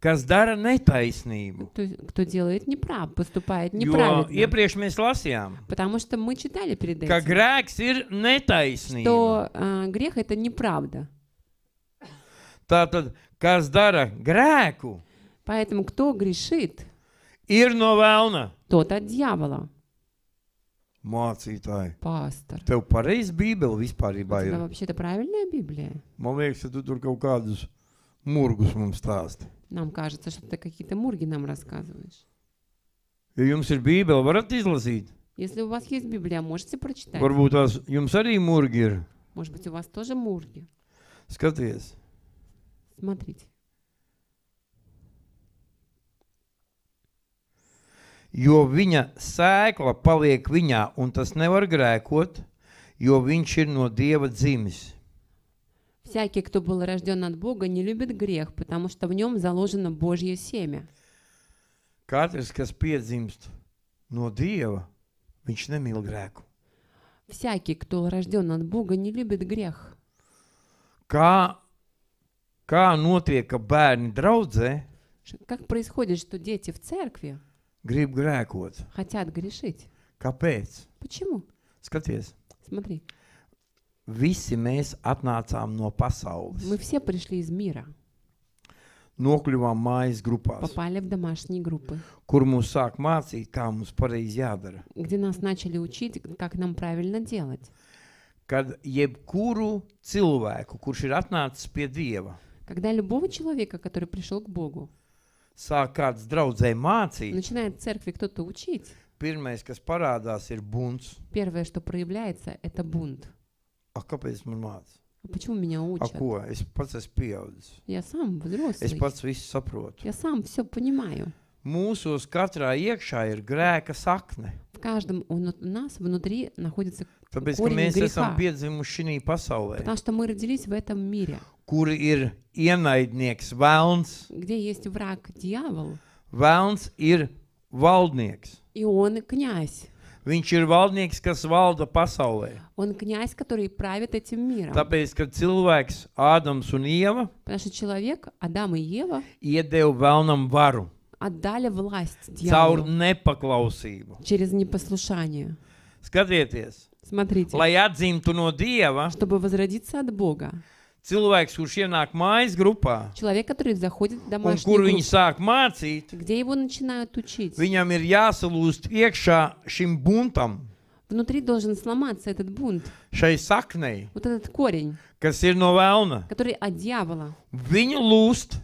kas dara netaisnību.
Кто делает неправ, поступает неправильно. Jo
iepriekš mēs lasījām,
Потому что мы читали перед ka этим,
grēks ir netaisnība. что
э, грех — это неправда. Tātad, kas
dara grēku,
Поэтому кто грешит, ir no vēlna. тот от дьявола.
Mācītāji, Пастор. tev pareizi Bībele vispār ir. У тебя
вообще-то правильная Библия?
Man liekas, ka tu tur kaut kādus murgus mums stāsti.
Нам кажется, что ты какие-то мурги нам рассказываешь.
Ja jums ir Bībele, varat izlasīt.
Если у вас есть Библия, можете прочитать. Varbūt
tās jums arī murgi ir.
Может быть, у вас тоже мурги.
Skaties, Смотрите. jo viņa sēkla paliek viņā, un tas nevar grēkot, jo viņš ir no Dieva dzimis.
Всякий, кто был рожден от Бога, не любит грех, потому что в нем заложено Божье семя.
Katrs, kas piedzimst no Dieva, viņš мил греку.
Всякий, кто рожден от Бога, не любит грех.
Ка, ка, нотвека ka bērni draudzē
Как происходит, что дети в церкви
греку grēkot?
хотят грешить?
Капец. Почему? Skaties, Смотри, Visi mēs atnācām no pasaules. Мы
все пришли из мира.
Nokļuvām mājas grupās,
Попали в домашние группы,
kur mūs sāk mācīt, kā mums pareizi jādara.
где нас начали учить, как нам правильно делать.
Kad jebkuru cilvēku, kurš ir atnācis pie Dieva, Когда
любого человека, который пришел к Богу,
sāk kāds draudzē mācīt, начинает в
церкви кто-то учить,
pirmais, kas parādās, ir bunts.
первое, что проявляется, это бунт.
A ah, kāpēc man mācīja?
Почему меня учат? А ko?
Es pats esmu pieaudzis. Я сам взрослый. Es pats visu saprotu.
Я сам все понимаю.
Mūsos katrā iekšā ir grēka sakne.
В каждом у нас внутри находится Tāpēc, ka mēs греха, esam
piedzimuši šī pasaulē, потому
что мы родились в этом мире,
kur ir ienaidnieks vēlns.
где есть враг дьявол,
Vēlns ir valdnieks.
и он князь.
Viņš ir valdnieks, kas valda pasaulē.
Он князь, который правит этим миром.
Tāpēc, kad cilvēks Ādams un Ieva
Потому что человек, Адам и Ева,
iedeva vēlnam varu
отдали власть caur дьяволу
nepaklausību,
через непослушание.
skatieties,
Смотрите, lai
atzimtu no Dieva, чтобы
возродиться
от Бога, cilvēks, kurš ienāk mājas grupā,
Человек, который заходит в un домашнюю kur группу, viņi sāk
mācīt,
где его начинают учить, viņam
ir jāsalūst iekšā šim buntam,
внутри должен сломаться этот бунт,
šai saknei,
вот этот корень,
kas ir no vēlna.
который от дьявола. Viņu lūst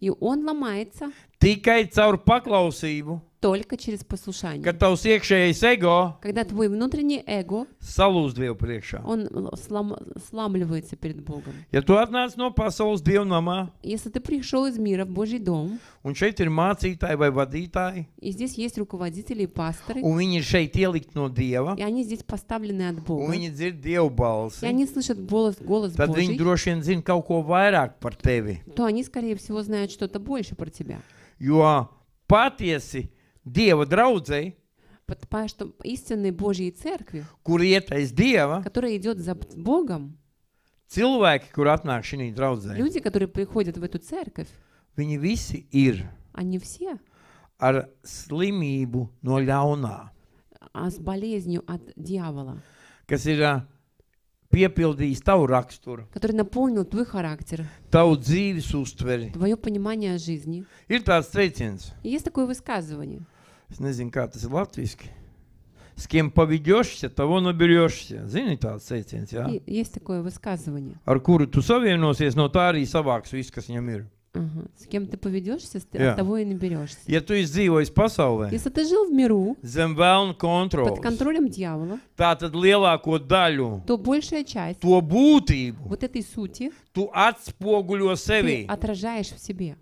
И он ломается
tikai caur paklausību
Только через послушание. Kad
tavs iekšējais
Когда твой внутренний эго,
salūz Dievu
он э, слом, сламливается перед Богом.
Ja tu atnāc no pasaules dievnamā,
Если ты пришел из мира в Божий дом,
un šeit ir mācītāji vai vadītāji,
и здесь есть руководители и пасторы, un viņi
ir šeit ielikt no Dieva, и
они здесь поставлены от un Бога, viņi dzird
Dievu и они слышат
голос, голос tad Божий,
droši vien zina kaut ko par tevi.
то они, скорее всего, знают что-то больше про тебя.
Jo patiesi Dieva draudzei,
Потому что истинной Божьей церкви,
kur iet aiz Dieva,
которая идет за Богом,
cilvēki, kur atnāk šī draudzē, люди,
которые приходят в эту церковь,
viņi visi ir
они все
ar slimību no ļaunā, а с
болезнью от дьявола,
kas ir а, piepildījis tavu raksturu,
который наполнил твой характер,
tavu dzīves uztveri.
твое понимание жизни.
Ir tāds teiciens,
И есть такое высказывание.
Es nezinu, kā tas ir latviešu. С кем поведешься, того наберешься. Zini, tāds teiciens, jā? И-
Есть такое высказывание.
Ar kuru tu savienosies, no tā arī savāks viss, kas viņam ir.
Ага. С кем ты поведешься, с- Я. от того и наберешься.
Ja tu izdzīvojies pasaulē, Если
ты жил в миру
zem vēlna под kontrolas,
контролем дьявола,
tā tad lielāko daļu
то большая часть
to būtību
вот этой сути
tu atspoguļo sevī. ты
отражаешь в себе.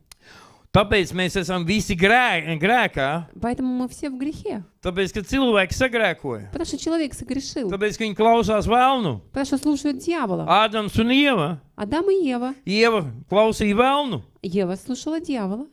Tāpēc mēs esam visi grē, grēkā.
Поэтому мы все в грехе.
Tāpēc, ka cilvēki sagrēkoja.
Потому что человек согрешил.
Tāpēc, ka viņi klausās vēlnu. Потому что слушают дьявола. Ādams un Ieva.
Адам и Ева.
Ieva klausīja vēlnu. Ева слушала дьявола.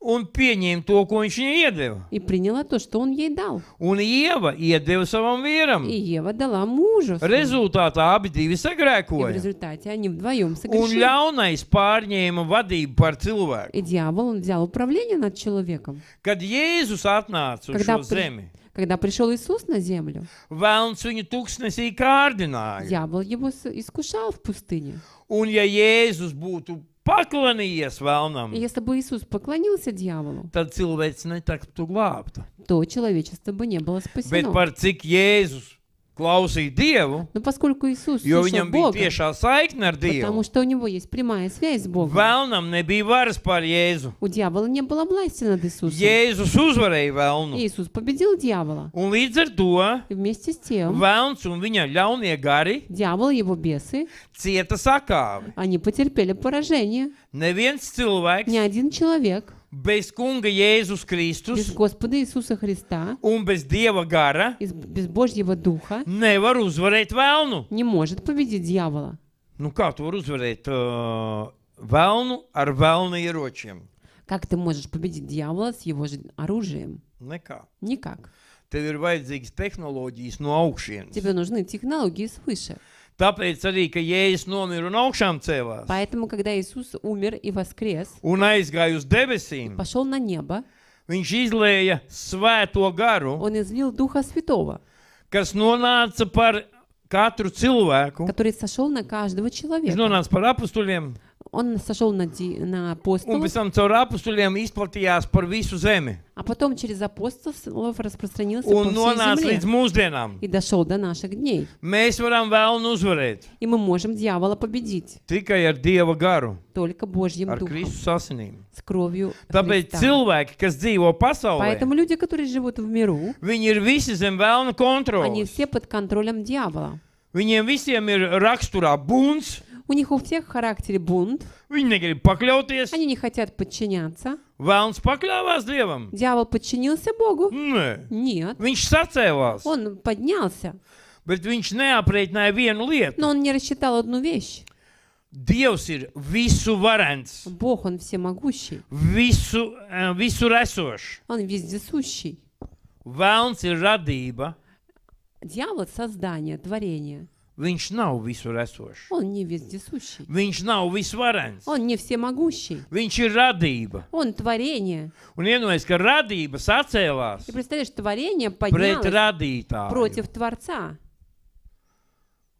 un pieņēma to, ko viņš viņai iedeva. И приняла
то, что он ей дал.
Un Ieva iedeva savam vīram. И
Ева дала мужу. своему.
Rezultātā abi divi И в sagrēkoja.
результате они вдвоем Un согрешили.
ļaunais pārņēma vadību pār И cilvēku.
дьявол, он взял управление над человеком.
Kad Jēzus atnāca
uz Kad šo apri- zemi, Когда пришел Иисус на землю,
vēlams viņu tuksnesī kārdināja.
дьявол его с- искушал в пустыне.
Un ja Jēzus būtu поклонились волнам, Если
бы Иисус поклонился дьяволу,
tad cilvēks netiktu glābta.
то человечество бы не было Bet спасено. par
cik Jēzus Klausīt Dievu, но
nu, поскольку Иисус jo viņam слушал bija Бога, tiešā
saikne ar Dievu. потому
что у него есть прямая связь с Богом, Vēlnam
nebija varas pār Jēzu.
у дьявола не было власти над Иисусом. Jēzus
uzvarēja vēlnu.
Иисус победил дьявола.
Un līdz ar to И вместе с тем vēlns un viņa ļaunie
gari дьявол и его бесы, cieta sakāvi. они потерпели поражение. Neviens cilvēks Ни один человек bez kunga Jēzus Kristus без Господа Иисуса Христа
un bez Dieva gara из, без
Божьего Духа nevar
uzvarēt vēlnu.
не может победить дьявола.
Nu kā tu vari uzvarēt uh, vēlnu ar vēlna ieročiem?
Как ты можешь победить дьявола с его же оружием? Nekā. Никак.
Tev ir vajadzīgas tehnoloģijas no augšienes. Тебе
нужны технологии свыше. Uh,
Tāpēc arī, ka Jēzus nomira un augšām cēlās.
Поэтому, когда Иисус умер и воскрес,
Un aizgāja uz debesīm. пошел на небо, Viņš izlēja svēto garu, Он излил Духа Святого, kas nonāca par katru
cilvēku. который сошел на каждого Viņš человека. nonāca par apstuļiem, Он сошел на, ди, на апостолов. А потом через апостолов распространился un по всей
земле.
И дошел до наших дней. И мы можем дьявола победить.
Только Божьим ar Духом. С кровью Tāpēc cilvēki, kas dzīvo pasaulē, Поэтому
люди, которые живут в миру,
viņi ir visi zem vēlna
kontrolas. Они все под контролем дьявола.
Viņiem visiem ir raksturā buns.
У них у всех в характере бунт. Они не хотят подчиняться.
Vēlns pakļāvās Dievam.
Дьявол подчинился Богу?
Nē. Нет. Viņš sacēlās.
Он поднялся.
Bet viņš neaprēķināja
vienu lietu. Но он не рассчитал одну вещь. Dievs ir visuvarants. Бог, он всемогущий. Visu, э, visur esošs. Он вездесущий. Vēlns ir radība. Дьявол – создание, творение.
Viņš nav visur
Он не вездесущий.
Viņš nav visvarens.
Он не всемогущий.
Viņš ir radība.
Он творение.
Un iedomājieties, ka radība sacēlās
Ты представляешь, творение pret поднялось
radītāju. против
Творца.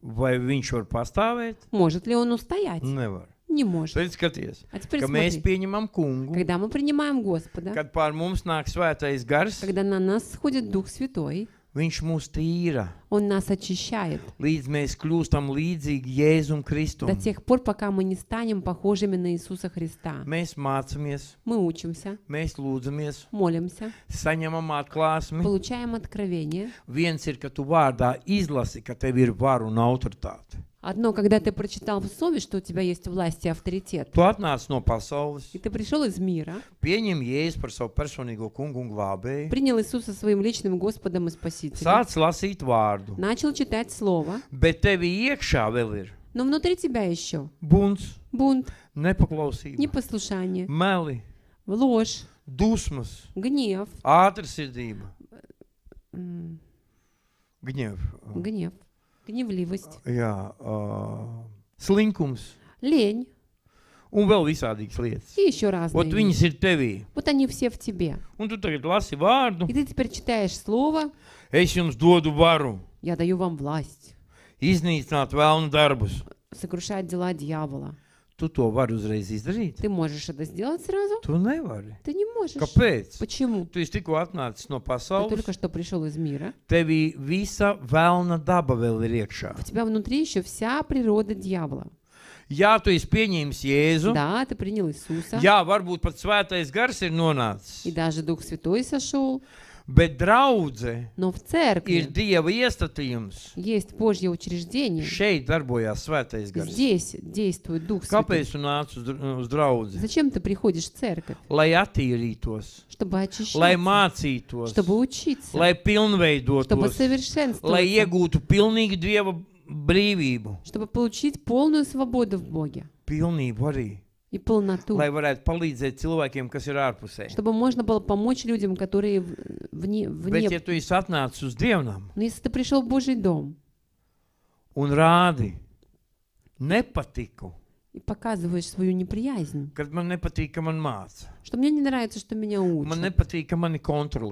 Vai viņš var pastāvēt? Может ли он устоять? Nevar. Не может. Tad skaties, А теперь ka mēs смотри.
pieņemam kungu, Когда мы принимаем Господа,
kad pār mums nāk svētais gars, когда на
нас сходит Дух Святой,
Viņš mūs tīra.
Он нас очищает.
Līdz mēs kļūstam līdzīgi Jēzum Kristum. До тех
пор, пока мы не станем похожими на Иисуса Христа.
Mēs mācamies.
Мы учимся.
Mēs lūdzamies.
Молимся.
Saņemam atklāsmi.
Получаем откровение.
Viens ir, ka tu vārdā izlasi, ka tev ir varu un autoritāti.
Одно, когда ты прочитал в Сове, что у тебя есть власть и авторитет.
Tu atnāc no pasaules, И ты пришел из мира, pieņem Jēzu par savu personīgo kungu un glābēju, принял
Иисуса своим личным Господом и Спасителем, sāc
lasīt vārdu,
начал читать Слово,
bet tevi iekšā vēl ir
но внутри тебя еще buns, бунт,
nepaklausība,
непослушание, meli, ложь,
dusmas, гнев, ātrsirdība, м, gniev. gniev.
Gņivlīvīst.
Jā, uh, slinkums. Лень. Un vēl visādīgas lietas.
Еще раз. Вот viņas ir tevī. Вот они все в тебе.
Un tu tagad lasi
vārdu. И ты теперь читаешь слово.
Es jums dodu varu.
Я даю вам власть.
Iznīcināt vēlnu darbus.
Сокрушать дела дьявола. Tu
to vari uzreiz izdarīt.
Ты можешь это сделать сразу?
Tu nevari.
Ты не можешь. Kāpēc? Почему?
Tu esi tikko atnācis
no Ты pasaules. только что пришел из мира.
Tevī visa vēlna daba vēl ir iekšā. У тебя
внутри еще вся природа дьявола.
Jā, tu esi pieņēmis Jēzu. Да,
ты принял Иисуса. Jā,
varbūt pat svētais gars ir nonācis.
И даже Дух Святой сошел. Bet draudzē Но в церкви ir
Dieva iestatījums.
есть Божье учреждение.
Šeit darbojās svētais gars. Здесь
действует Дух Святой. Kāpēc
tu nāc uz, dr- uz draugu?
Зачем ты приходишь в церковь?
Lai attīrītos, чтобы lai очищаться, mācītos, чтобы учиться, lai чтобы pilnveidotos, lai совершенствоваться, iegūtu pilnīgu Dieva brīvību.
чтобы получить полную свободу в Боге. Pilnību arī. и полноту, lai
varētu palīdzēt cilvēkiem, kas ir ārpusē. чтобы
можно было помочь людям, которые в- вне, вне. Bet, ja
tu esi atnācis uz dievnam Но
ну, если ты пришел в Божий дом
un rādi nepatiku,
и показываешь свою неприязнь, kad
man nepatīk, ka man
что мне не нравится, что меня man учат,
nepatīk, ka mani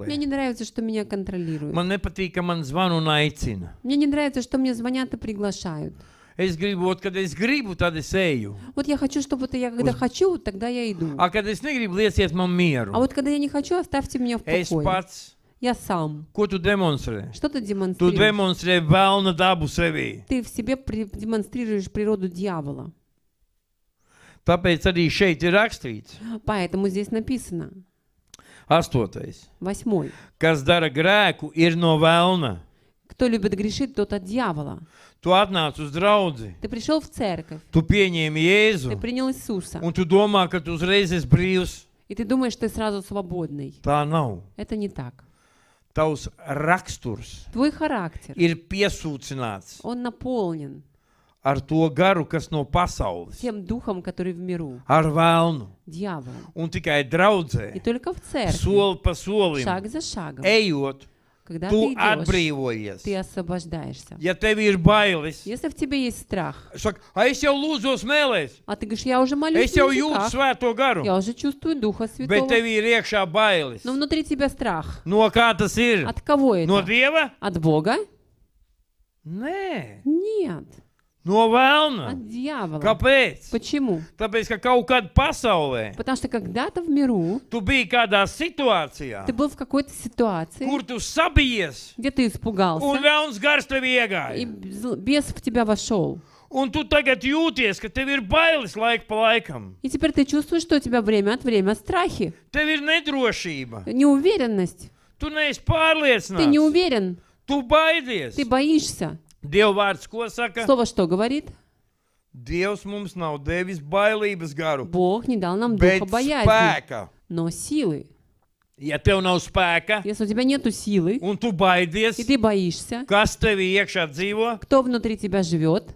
мне не
нравится, что меня контролируют,
man nepatīk, ka man zvana un
мне не нравится, что мне звонят и приглашают,
Es gribu, ot, kad es gribu, tad es eju.
Вот я хочу, чтобы вот я когда Uz... хочу, тогда я иду.
А kad es negribu, lieciet man mieru. А вот
когда я не хочу, оставьте меня в покое. Es pats. Я сам.
Ko tu demonstrē? Что ты демонстрируешь? Tu demonstrē velna дабу себе.
Ты в себе при... демонстрируешь природу дьявола.
Tāpēc arī šeit ir rakstīts.
Поэтому здесь написано.
Astotais. Восьмой. Kas dara grēku, ir no velna.
Кто любит грешить, тот от дьявола.
Tu atnāc uz draugu.
Ты пришел в церковь.
Tu pieņēmi Jēzu. Ты
принял Иисуса.
Un tu domā, ka tu uzreiz esi brīvs.
И ты думаешь, ты сразу свободный. Tā nav. Это не так.
Tavs raksturs
Твой характер, ir
piesūcināts
он наполнен
ar to garu, kas no pasaules,
тем духом, который в миру,
ar vēlnu. дьяволом. Un tikai draudzē, И
только в церкви, soli pa solim, шаг за шагом, ejot,
Когда ты, ты идешь, отбриваешься.
Ты освобождаешься.
Ja tev ir bailes,
Если в тебе есть страх,
saka, а es jau lūdzos mēlēs,
а ты говоришь, я уже молюсь es jau на jūtu языках,
svēto garu, я уже чувствую Духа bet Святого, tev ir iekšā bailes.
но внутри тебя страх. No kā tas ir? От кого это? No Dieva? От Бога? Nē, Нет.
No велна. От дьявола. Kāpēc? Почему? Tāpēc, ka kaut kad pasaulē
Потому что когда-то в миру
tu biji kādā situācijā, ты
был в какой-то ситуации, kur
tu sabijies,
где ты испугался, un
velns gars tev и iegāja.
зл- бес в тебя вошел.
Un tu tagad jūties, ka tev ir bailes laika pa laikam.
И теперь ты чувствуешь, что у тебя время от времени страхи,
Tev ir nedrošība.
неуверенность. Tu neesi Ты не pārliecināts. уверен, Tu baidies. ты боишься. Dieva vārds ko saka? Слово что говорит?
Dievs mums nav devis bailības garu, Бог
не дал нам bet духа боязни, spēka. но силы.
Ja tev nav spēka Если у тебя нету силы, un tu baidies, и ты боишься, kas tev iekšā dzīvo,
кто внутри тебя
живет,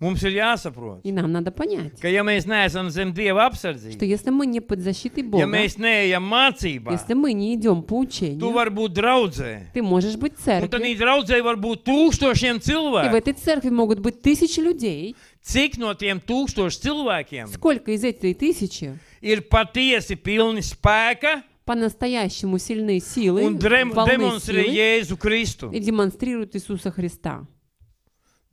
Mums ir jāsaprot, И нам надо понять, ka ja mēs neesam zem Dieva что apsardzības,
если мы не под защитой Бога, ja mēs
neejam mācībā, если мы
не idем по tu учению, vari
būt draudzē.
ты можешь быть в Un tad
церкви, draudzē var būt tūkstošiem и в cilvēku. этой
церкви могут быть тысячи людей.
Cik no tiem tūkstošiem cilvēkiem Сколько из этой тысячи ir patiesi pilni spēka
по-настоящему сильные силы, un drem, волны demonstrē силы, Jēzu Kristu? и демонстрируют Иисуса Христа?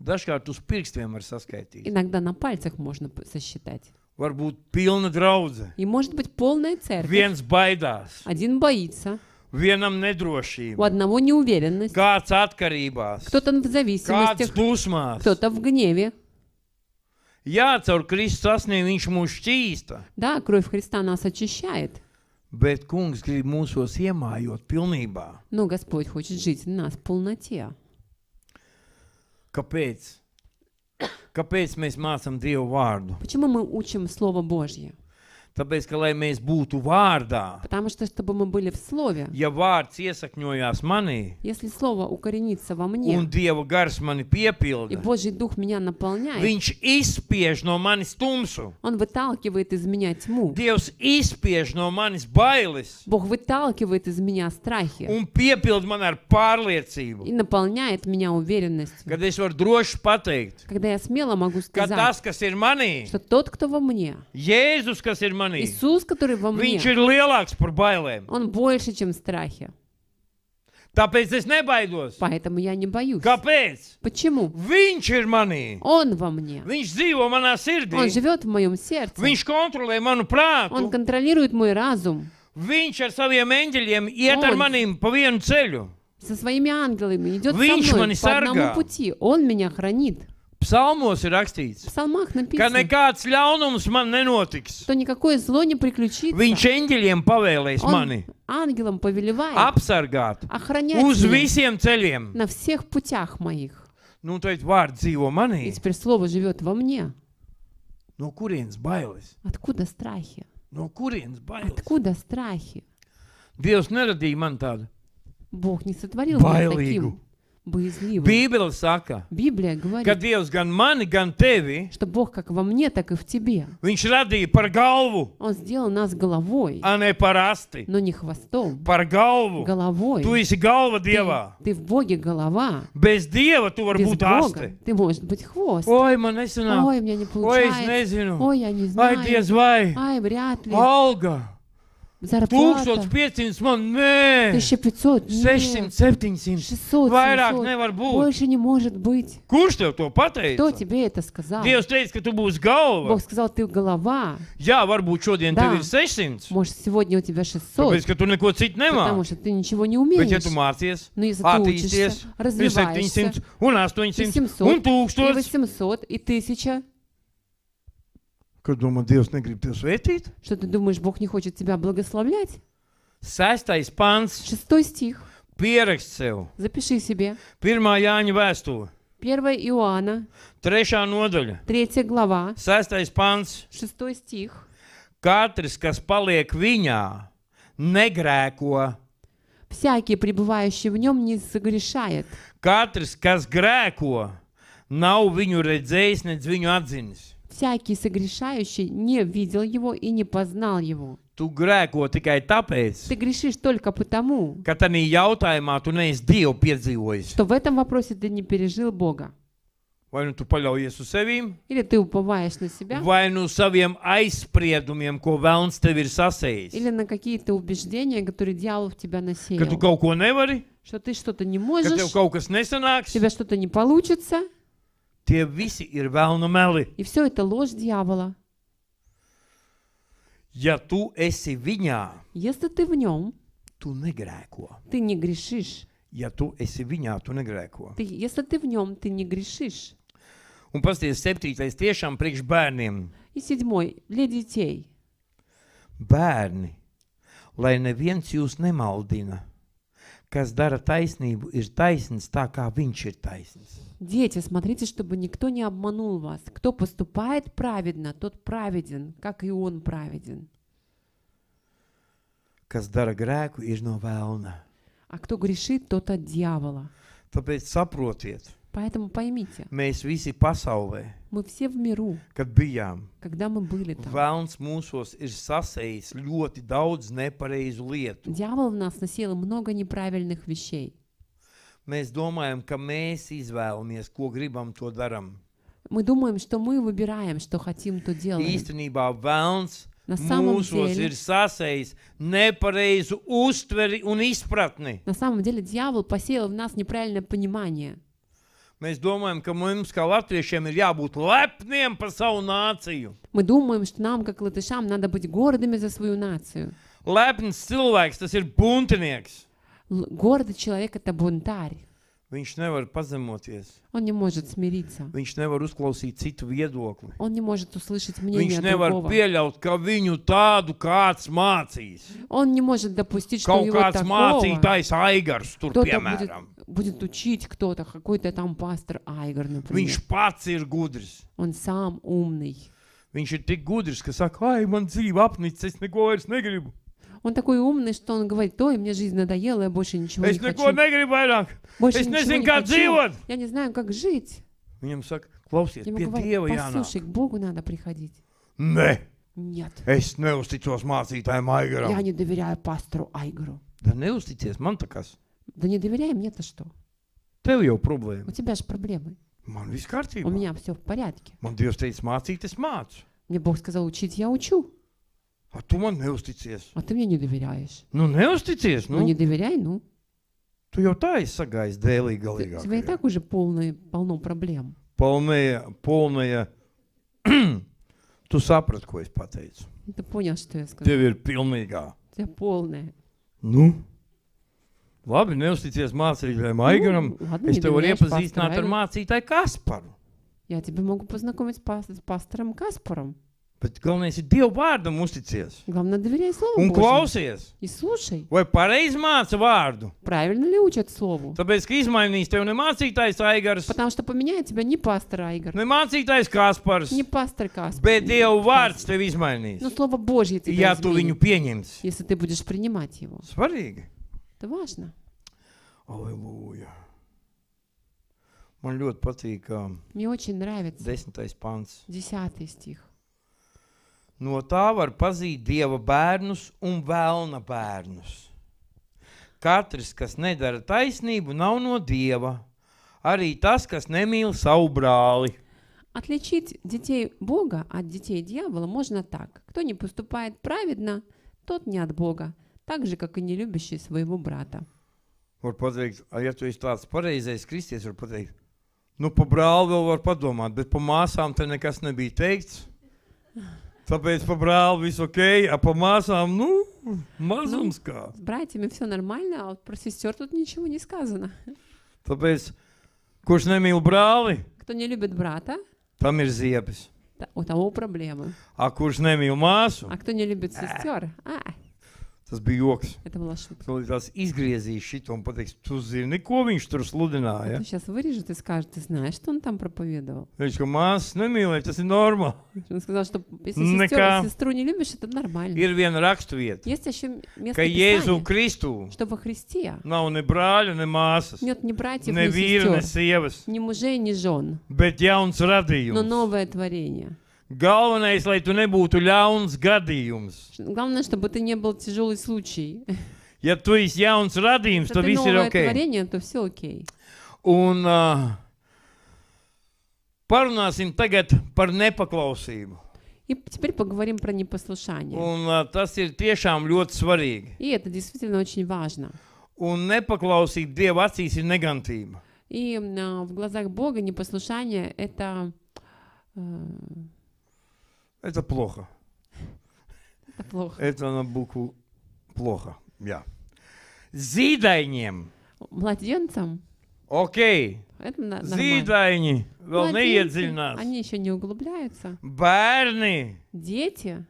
Dažkārt uz pirkstiem var saskaitīt. Иногда
на пальцах можно п- сосчитать.
Var būt pilna draudzene.
И может быть полная церковь.
Viens baidās, Один боится, vienam у
одного неуверенность,
kāds atkarībās,
кто-то в kāds зависимости,
dusmās.
кто-то в гневе.
Jā, caur Kristu sasniegt viņš mūs šķīsta,
Да, кровь Христа нас очищает,
bet kungs grib mūsos iemājot pilnībā.
но Господь хочет жить в нас полноте.
Kāpēc? Kāpēc mēs mācām Dievu vārdu?
Почему мы учим Слово Божье?
Tāpēc, ka, lai mēs būtu vārdā,
Потому что, чтобы мы были в Слове,
ja vārds iesakņojās manī
если Слово укоренится во мне, un
Dieva gars mani и piepilda,
Божий Дух меня наполняет, viņš
izspiež no manis tumsu.
Он выталкивает из меня тьму.
Dievs izspiež no manis bailes
Бог выталкивает из меня страхи un
piepilda man ar и pārliecību,
наполняет меня уверенностью.
kad es varu droši pateikt,
Когда я смело могу ka сказать, tas,
kas ir manī,
что тот, кто во мне,
Jēzus, kas ir manī. Иисус,
который во мне, Viņš
ir lielāks par bailēm.
он больше, чем страхи.
Tāpēc es nebaidos.
Поэтому я не боюсь. Kāpēc? Почему? Viņš ir manī. Он во мне. Viņš dzīvo manā Он sirdī. живет в моем сердце. Viņš kontrolē manu Он контролирует мой разум.
Viņš ar saviem eņģeļiem iet ar Un. manīm pa vienu ceļu.
Со своими ангелами идет со мной по sargā. одному пути. Он меня хранит.
Псалмos ir раkstīts, ka nekāds ļaunums man
nenotiks. Viņš
eņģeļiem pavēlēs Он mani
ангелам повелевает
apsargāt охранять uz меня visiem ceļiem.
на всех путях моих.
Nu, tad vārds dzīvo manī. И
теперь слово живет во мне.
No kurienes bailes?
Откуда страхи? No kurienes bailes? Откуда страхи?
Dievs neradīja man tādu.
Бог не сотворил меня таким.
Бибель сака. Библия говорит, Kad Dievs gan mani, gan tevi, что
Бог как во мне, так и в тебе. Viņš
radīja par galvu,
Он сделал нас головой, а не par asti. но не хвостом. Par galvu. Головой. Tu esi galva Dievā. Ты, ты в Боге голова.
Без Dieva tu vari Без būt Бога asti.
ты можешь быть хвост. Ой, man nesanāk. Ой, у меня не Ой, es получается. nezinu. Ой, я не Ai, знаю. diez vai. Ай, вряд ли. Alga.
Tūkstots, 500, man
nē, 1500, 600,
700. 600, Vairāk 700. nevar būt. Больше не может быть. Kurš tev to pateica? Кто
тебе это сказал? Dievs
teica, ka tu būsi
galva. Бог сказал, ты
голова. Jā, varbūt šodien Да. tev ir 600.
Может, сегодня у тебя 600, Tāpēc, ka
tu neko citu потому nemāc. что
ты ничего не Bet, ja умеешь. tu mācies, Nu, ja tu attīsties, учишься, ir развиваешься, 700, un 800, 700, un 1000, и 800, и 1000,
Kad domā, Dievs negrib tevi
svētīt? Что ты думаешь, Бог не хочет тебя благословлять? Sestais pants, Шестой стих.
pieraksts sev.
Запиши себе.
1. Jāņa vēstule,
1 Иоанна,
3. nodaļa,
3 глава, 6. pants. 6 стих.
Katrs, kas paliek viņā, negrēko.
Всякий, пребывающий в нем, не согрешает.
Katrs, kas grēko, nav viņu redzējis, nedz viņu atzinis.
всякий согрешающий не видел его и не познал его.
Tu grēko tikai tāpēc,
Ты грешишь только потому,
ka tajā jautājumā tu neesi Dievu piedzīvojis.
что в этом вопросе ты не пережил Бога.
Vai nu tu paļaujies uz sevīm,
Или ты уповаешь на себя,
vai nu uz saviem aizspriedumiem, ko vēlns tev ir sasējis. или
на какие-то убеждения, которые дьявол в тебя Ka tu насеял. kaut
ko nevari,
Что ты что-то не ka tev можешь, kaut
kas nesanāks, у тебя
что-то не получится,
Tie visi ir vēlnu meli.
И все это ложь дьявола.
Ja tu esi viņā,
Если ты в нем,
tu negrēko.
ты не грешишь.
Ja tu esi viņā, tu negrēko. Ты,
если ты в нем, ты не грешишь.
Un paskatieties, septītais tiešām priekš bērniem.
И седьмой, для детей.
Bērni, lai neviens jūs nemaldina, kas dara taisnību, ir taisns tā, kā viņš ir taisns.
Дети, смотрите, чтобы никто не обманул вас. Кто поступает праведно, тот праведен, как и он праведен.
Kas dara grēku, ir no vēlna.
А кто грешит, тот от дьявола.
Tāpēc saprotiet,
Поэтому поймите,
mēs visi pasaulē,
мы все в миру,
kad bijām,
когда мы были там,
vēlns mūsos ir sasējis ļoti daudz nepareizu lietu.
дьявол в нас насеял много неправильных вещей.
Mēs domājam, ka mēs izvēlamies, ko gribam, to darām.
Мы думаем, что мы выбираем, что хотим, то делаем.
Īstenībā vēlns На самом, mūsos деле, ir sasējis nepareizu uztveri un izpratni.
на самом деле дьявол посеял в нас неправильное понимание.
Mēs domājam, ka mums, kā latviešiem, ir jābūt lepniem par savu nāciju.
Мы думаем, что нам, как латышам, надо быть гордыми за свою нацию.
Lepns cilvēks, tas ir buntinieks.
Гордый человек это бунтарь.
Viņš nevar pazemoties.
Он не может смириться.
Viņš nevar uzklausīt citu viedokli.
Он не может услышать мнение Viņš nevar другого.
pieļaut, ka viņu tādu kāds mācīs.
Он не может допустить, что Kaut его kāds такого... mācītājs
Aigars tur, Кто-то будет, piemēram.
будет учить кто-то, какой-то там пастор Айгар, например. Viņš
pats ir gudrs. Он сам умный. Viņš ir tik gudrs, ka saka, ai, man dzīve apnicis, es neko vairs negribu.
Он такой умный, что он говорит, ой, мне жизнь надоела, я больше ничего не хочу.
Больше ничего не хочу.
Я не знаю, как жить.
Viņam saka, klausies, Ему pie говорят, Dieva jānāk. Послушай,
к Богу надо приходить. Nē. Нет.
Es neusticos mācītājiem Aigaram. Я не
доверяю пастору Айгару. Да не
neusticies man tā kas.
Да не доверяй мне-то что.
Tev jau problēma. У
тебя же проблемы. Man viss kārtībā. У меня все в порядке.
Man Dievs teica mācīt, es mācu.
Мне Бог сказал учить, я учу. А tu man neusticies. А ты мне не доверяешь.
Nu, neusticies. Nu. Ну, не
доверяй, ну.
Tu jau tā esi sagājis dēlī galīgā. Тебе
и так уже полное, полно проблем.
Полная, полная... tu saprati, ko es pateicu.
Ты понял, что я сказал. Tev
ir pilnīgā.
Tev полная.
Nu? Labi, neusticies mācītājiem Aigaram. Nu, ладно, es tev varu iepazīstināt ar
mācītāju Kasparu. Я тебя могу познакомить с пастором Каспаром. Bet galvenais
ir Dieva vārdam uzticies. Главное, доверяй Слову Un Божьему. klausies,
И слушай.
vai pareizi māca vārdu.
Правильно ли учат
Слову? Tāpēc, ka izmainīs tevi ne mācītājs Aigars, Потому что
поменяет тебя не пастор Айгар, ne
mācītājs Kaspars, не
пастор Каспар. bet
Dieva vārds tevi izmainīs. Но Слово Божье тебя Ja tu viņu изменит, pieņemsi.
если ты будешь принимать его. Svarīgi. Это важно.
Aleluja. Man ļoti patīk um, Мне очень нравится desmitais pants. десятый стих. No tā var pazīt dieva bērnus un vēlna bērnus. Katrs, kas nedara taisnību, nav no dieva. Arī tas, kas nemīl savu brāli.
Отличить детей Бога от детей дьявола можно так. Кто не поступает праведно, тот не от Бога, так же, как и не любящий своего брата.
Var pateikt, ja tu esi tāds pareizais kristietis, var pateikt, nu, pa brāli vēl var padomāt, bet pa māsām te nekas nebija teikts. Tāpēc побрал, весь окей, а по масам, ну, мазумска. Ну,
с братьями все нормально, а вот про сестер тут ничего не сказано.
Tāpēc, kurš nemīl brāli?
Кто не любит брата?
Там ir ziepes.
Та, у того проблемы.
А kurš nemīl māsu?
А кто не любит сестер? А.
Tas bija joks. Ja tas izgriezīs šo, un pateiks, tu zini, ko viņš tur sludināja. Viņš
сейчас вырежет и скажет, ты знаешь, что он там проповедовал?
Viņš kā māsas nemīlēja, tas ir normāli.
Он сказал, что если Nekā... сестру не любишь, это нормально. Ir
viena raksturvieta,
Есть еще место ka Jēzu
Kristu что
во Христе
nav ne brāļa, ne māsas,
нет ни братьев, ne ни vīra, ne
sievas, ни мужей, ни жен, bet jauns radījums. Но
новое творение.
Galvenais, lai tu nebūtu ļauns gadījums.
Главное, чтобы это не был тяжелый случай.
Ja tu esi jauns radījums, tad viss ir ok.
Творение, то все окей.
Un uh, parunāsim tagad par nepaklausību.
И теперь поговорим про непослушание. Un
uh, tas ir tiešām ļoti svarīgi.
И это действительно очень важно.
Un nepaklausīt Dieva acīs ir negantība.
И э, в глазах Бога непослушание это э,
Это плохо. Это плохо. Это на букву плохо. Я. Зидайнем.
Младенцам.
Окей. Это нормально. Зидайни. Волны Младенцы, едзель нас. Они
еще не углубляются.
Барни.
Дети,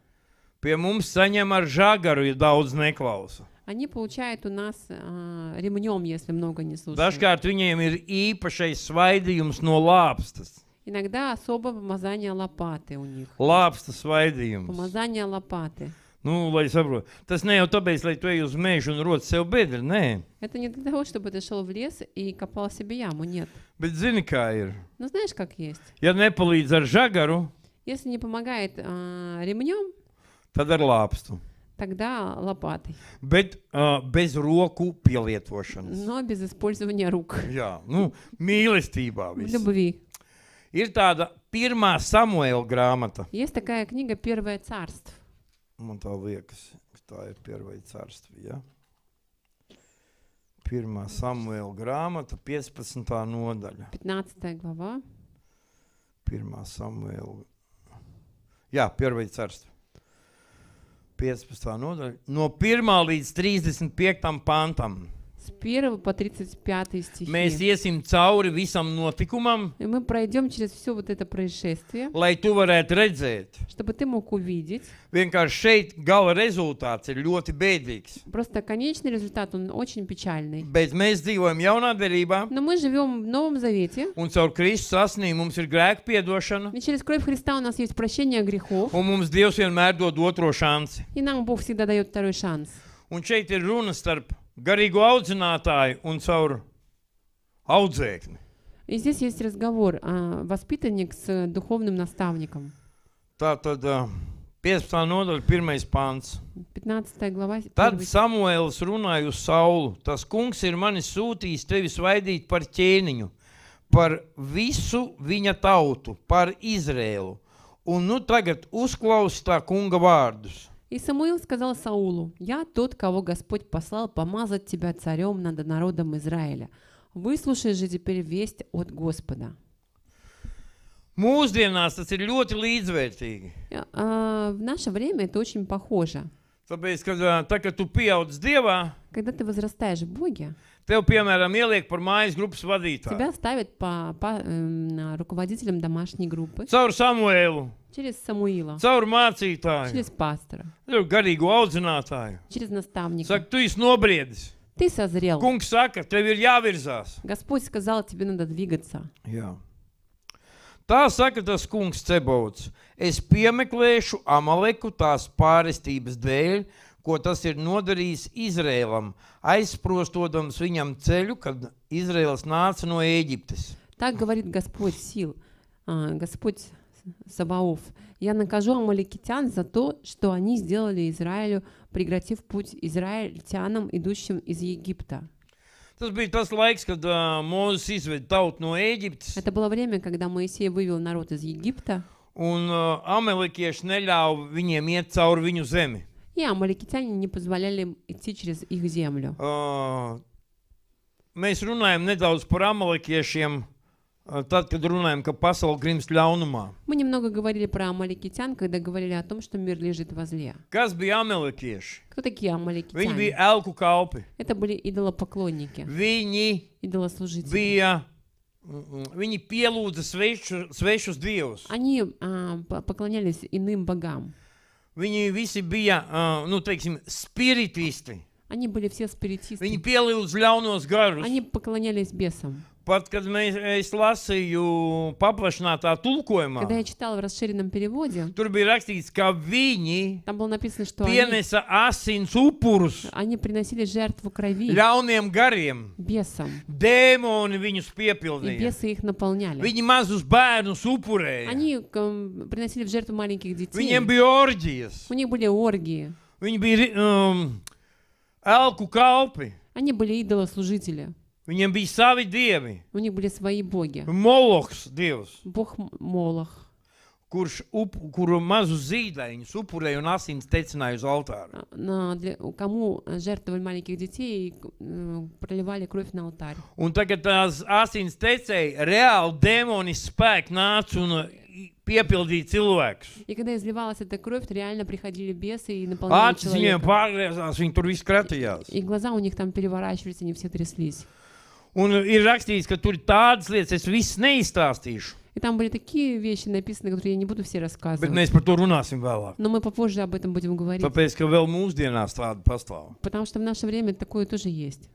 Pie mums saņem и žagaru, ja
они получают у нас а, ремнем, если много не слушают.
Dažkārt viņiem ir īpašais svaidījums no lāpstas.
Иногда особого мазания лопаты у них.
Lāpstas svaidījums.
Помазание лопаты.
Nu, lai saprotu, tas ne jau tāpēc, lai tu ej uz mežu un rodas sev bedri, nē.
Это не для того, чтобы ты шел в лес и копал себе яму, нет.
Bet zini, kā ir.
Но знаешь, как есть.
Ja nepalīdz ar žagaru,
Если не помогает а, ремнем,
tad ar lāpstu.
тогда лопатой,
Bet uh, bez roku pielietošanas.
но без использования рук. Jā,
nu, mīlestībā viss. Любви. Ir tāda pirmā samuēla grāmata.
Есть такая книга «Первое царство».
Man tā liekas, ka tā ir pirmā cārstva. Ja? Pirmā samuēla grāmata, 15. nodaļa.
15. глава.
Pirmā samuēla. Jā, pirmā cārstva. 15. nodaļa. No 1. līdz 35. pantam.
31 по 35 стихи. Mēs
iesim cauri visam notikumam.
И мы пройдем через все вот это происшествие.
Lai tu varētu redzēt.
Чтобы ты мог увидеть.
Vienkārši šeit gala rezultāts ir ļoti bēdīgs.
Просто конечный результат, он очень печальный.
Bet mēs dzīvojam jaunā derībā. Но
мы живем в Новом Завете.
Un caur Kristus asnīm mums ir grēku piedošana.
И через кровь Христа у нас есть прощение грехов.
Un mums Dievs vienmēr dod otro šansi.
И нам Бог всегда дает второй шанс.
Un šeit ir runa starp garīgo audzinātāju un caur audzēkni.
И здесь есть разговор а, воспитанник с э, духовным наставником.
Tātad 15. nodaļa, 1. pāns.
15. Глава, Tad
Samuēls runāja uz Saulu. Tas kungs ir mani sūtījis tevi svaidīt par ķēniņu, par visu viņa tautu, par Izrēlu. Un nu tagad uzklaus tā kunga vārdus.
И Самуил сказал Саулу, «Я тот, кого Господь послал помазать тебя царем над народом Израиля. Выслушай же теперь весть от Господа».
Mūsdienās tas ir ļoti līdzvērtīgi.
Ja, э, uh, а, в наше время это очень похоже.
Tāpēc, kad, tā, э, kad tu pieaudz Dievā,
Когда ты возрастаешь в Боге,
tev, piemēram, ieliek par mājas grupas vadītāju. Тебя
ставят по, по, э, эм, руководителем домашней группы.
Caur Samuēlu.
Через Самуила.
Caur mācītāju. Через пастора. Garīgu audzinātāju.
Через наставника. Saka,
tu esi nobriedis.
Ты созрел. Kungs saka, tev ir jāvirzās. Господь сказал, тебе надо двигаться.
Jā. Tā saka tas kungs Cebauts. Es piemeklēšu Amaleku tās pārestības dēļ, ko tas ir nodarījis Izrēlam, aizprostodams viņam ceļu, kad Izraels nāca no Ēģiptes.
Так говорит Господь сил, Господь Саваоф, «Я накажу амаликитян за то, что они сделали Израилю, прекратив путь израильтянам, идущим из Египта».
Tas bija tas laiks, kad uh, Mozus izveda tautu Это
было время, когда Моисей вывел народ из Египта.
Un uh, amelikieši neļāva viņiem iet cauri viņu zemi.
И амаликитяне не позволяли идти через их землю.
Uh, mēs runājam nedaudz par amalekiešiem. Tad, kad runājam, ka pasaule grimst ļaunumā.
Мы немного говорили про амаликитян, когда говорили о том, что мир лежит возле.
Kas bija amalekieši?
Кто такие амаликитяне? Viņi bija
elku kalpi.
Это были идолопоклонники, Viņi идолослужители. bija,
viņi pielūdza svešu, svešus dievus.
Они а, поклонялись иным богам.
Viņi visi bija, uh, nu, teiksim, spiritisti.
Они были все Viņi спиритисты.
pielūdza ļaunos garus. Они
поклонялись бесам.
Pat, kad mēs, es lasīju paplašinātā tulkojumā, Когда я
читала в расширенном переводе,
tur bija rakstīts,
ka viņi там было написано, что они, pienesa
asins
upurus они приносили жертву крови ļauniem
gariem. бесам, Dēmoni viņus и piepildīja. бесы
их наполняли. Viņi
mazus bērnus upurēja.
Они эм, приносили в жертву маленьких детей. Viņiem bija
orģijas.
У них были оргии, Viņi bija ri- um, elku kalpi. они были идолослужители. Viņiem bija savi dievi. У них были свои боги. Moloks dievs, Бог М- Молох, kurš up, kuru mazu
zīdaiņu upurēja un asins tecināja uz altāra. а, на-
для- у кому э, жертвовали маленьких детей и к- м, проливали кровь на алтарь.
Un tagad tās asins tecēja, reāli demonis spēks nāca un uh, i- piepildīja cilvēkus.
И когда изливалась эта кровь, то реально приходили бесы и наполняли Acis viņiem человека. pārgriezās, viņi tur viss kratījās. И глаза у них там переворачивались, они все тряслись. Un
ir rakstīts, ka tur tādas lietas es viss neizstāstīšu.
И там были такие вещи написаны, которые я не буду все рассказывать. Bet mēs par
to
Но мы попозже об этом будем говорить.
Tāpēc, ka vēl mūsdienās
Потому что в наше время такое тоже есть.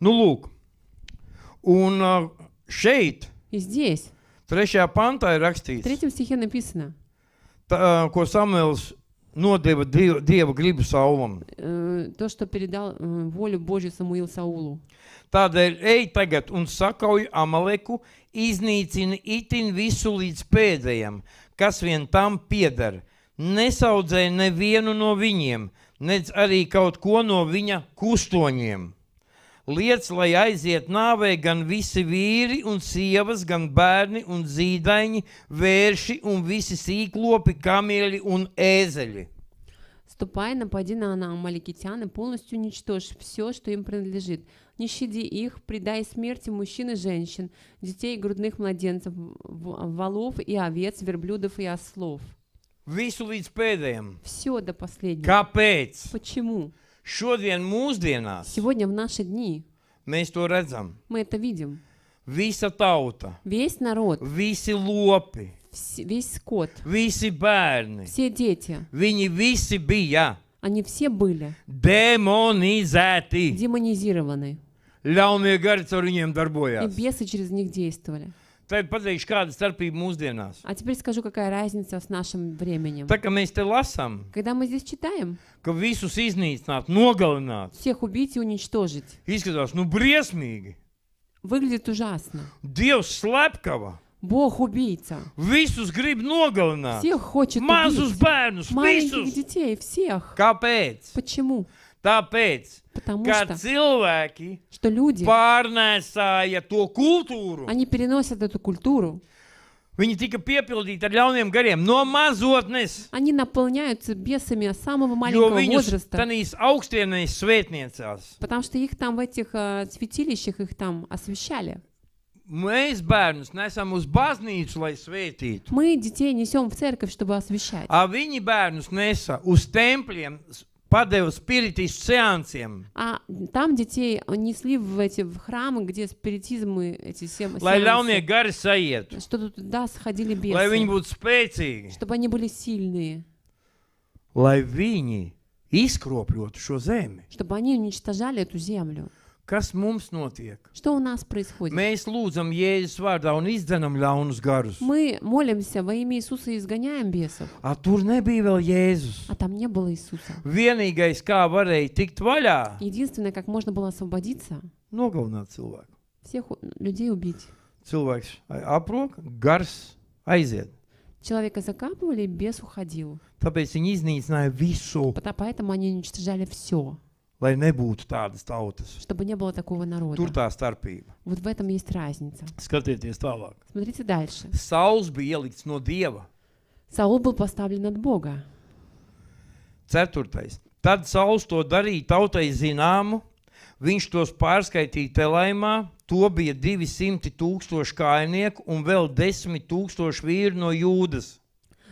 Ну, Лук, Un а, šeit. И здесь. Trešajā pantā ir В
третьем стихе написано.
Tā, а, ko Samuels нодева Dieva gribu Saulam.
Э, то, что передал э, волю Божью Самуил Саулу.
Tādēļ ej tagad un sakauj Amaleku, iznīcini itin visu līdz pēdējam, kas vien tam pieder. Nesaudzē nevienu no viņiem, nedz arī kaut ko no viņa kustoņiem. liec, lai aiziet nāvē gan visi vīri un sievas, gan bērni un zīdaiņi, vērši un visi sīklopi, kamieļi un ēzeļi.
Ступай, на Анам, Маликитян, и полностью уничтожь все, что им принадлежит. Не щади их, предай смерти мужчин и женщин, детей и грудных младенцев, волов и овец, верблюдов и ослов. Все
до последнего. Капец. Почему? Šodien mūsdienās
Сегодня в наши дни mēs to redzam. мы это видим. Visa tauta, Весь народ, visi lopi, вс- весь скот, visi bērni, все дети,
viņi visi bija
они все были
demonizēti.
демонизированы.
Ļaunie gari caur viņiem darbojās. И
бесы через них действовали.
Теперь подвигш, какая старпība mūsdienās.
А теперь скажу, какая разница с нашим временем. Так, как мы здесь
ласам,
Когда мы здесь читаем,
ka visus iznīcināt, nogalināt,
всех убить и уничтожить,
izskatās, nu, briesmīgi. выглядит ужасно. Dievs slepkava. Бог убийца. Visus grib nogalināt. Всех хочет Mazus убить. bērnus, Маленьких visus. детей, всех. Kāpēc? Почему? Tāpēc, Потому что, cilvēki что люди, pārnēsāja to kultūru, они переносят эту культуру, Viņi tika piepildīti ar ļauniem gariem no mazotnes.
Они наполняются бесами самого маленького возраста. Танīs
augstienēs svētniecās.
Потому что их там в этих э, святилищах их там освещали.
Mēs bērnus nesam uz baznīcu, lai svētītu.
Мы детей несем в церковь, чтобы освещать.
А viņi bērnus nesa uz templiem, Падая в спиритис сеансем.
А там детей несли в эти в храмы, где спиритизмы эти все
сеансы.
Что тут да сходили бесы. Lai viņi būtu Чтобы они были сильные.
Lai viņi izkropļotu šo zemi.
Чтобы они уничтожали эту землю. Kas mums notiek? Что у нас происходит? Mēs
lūdzam Jēzus vārdā un izdzenam ļaunus garus.
Мы молимся во имя Иисуса и изгоняем бесов.
A, а tur nebija vēl
Jēzus. А там не было Иисуса.
Vienīgais, kā varēja tikt vaļā,
Единственное, как можно было освободиться, nogalināt cilvēku. всех людей убить.
Cilvēks aprok, gars aiziet.
Человека закапывали, бес уходил. Tāpēc viņi iznīcināja visu. Пота- Поэтому они уничтожали все.
Lai nebūtu tādas tautas.
Чтобы не было такого народа. Tur tā starpība. Вот в этом есть разница.
Skatieties tālāk.
Смотрите дальше.
Sauls bija ielikts no Dieva.
Saul был поставлен от Бога.
Ceturtais. Tad Sauls to darīja tautai zināmu, viņš tos pārskaitīja Telaimā, to bija 200 tūkstoši kājnieku un vēl 10 tūkstoši vīri no Jūdas.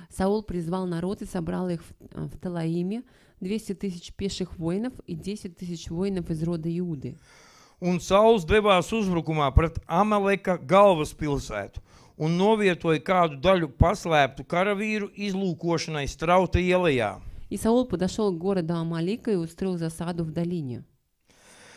Saul призвал народ и собрал их в, э, в Телаиме, 200 тысяч пеших воинов и 10 тысяч воинов из рода Иуды. Un Sauls devās uzbrukumā pret Amaleka
galvaspilsētu un novietoja kādu daļu paslēptu karavīru izlūkošanai strauta ielajā.
И Саул подошел к городу Амалика и устроил засаду в долине.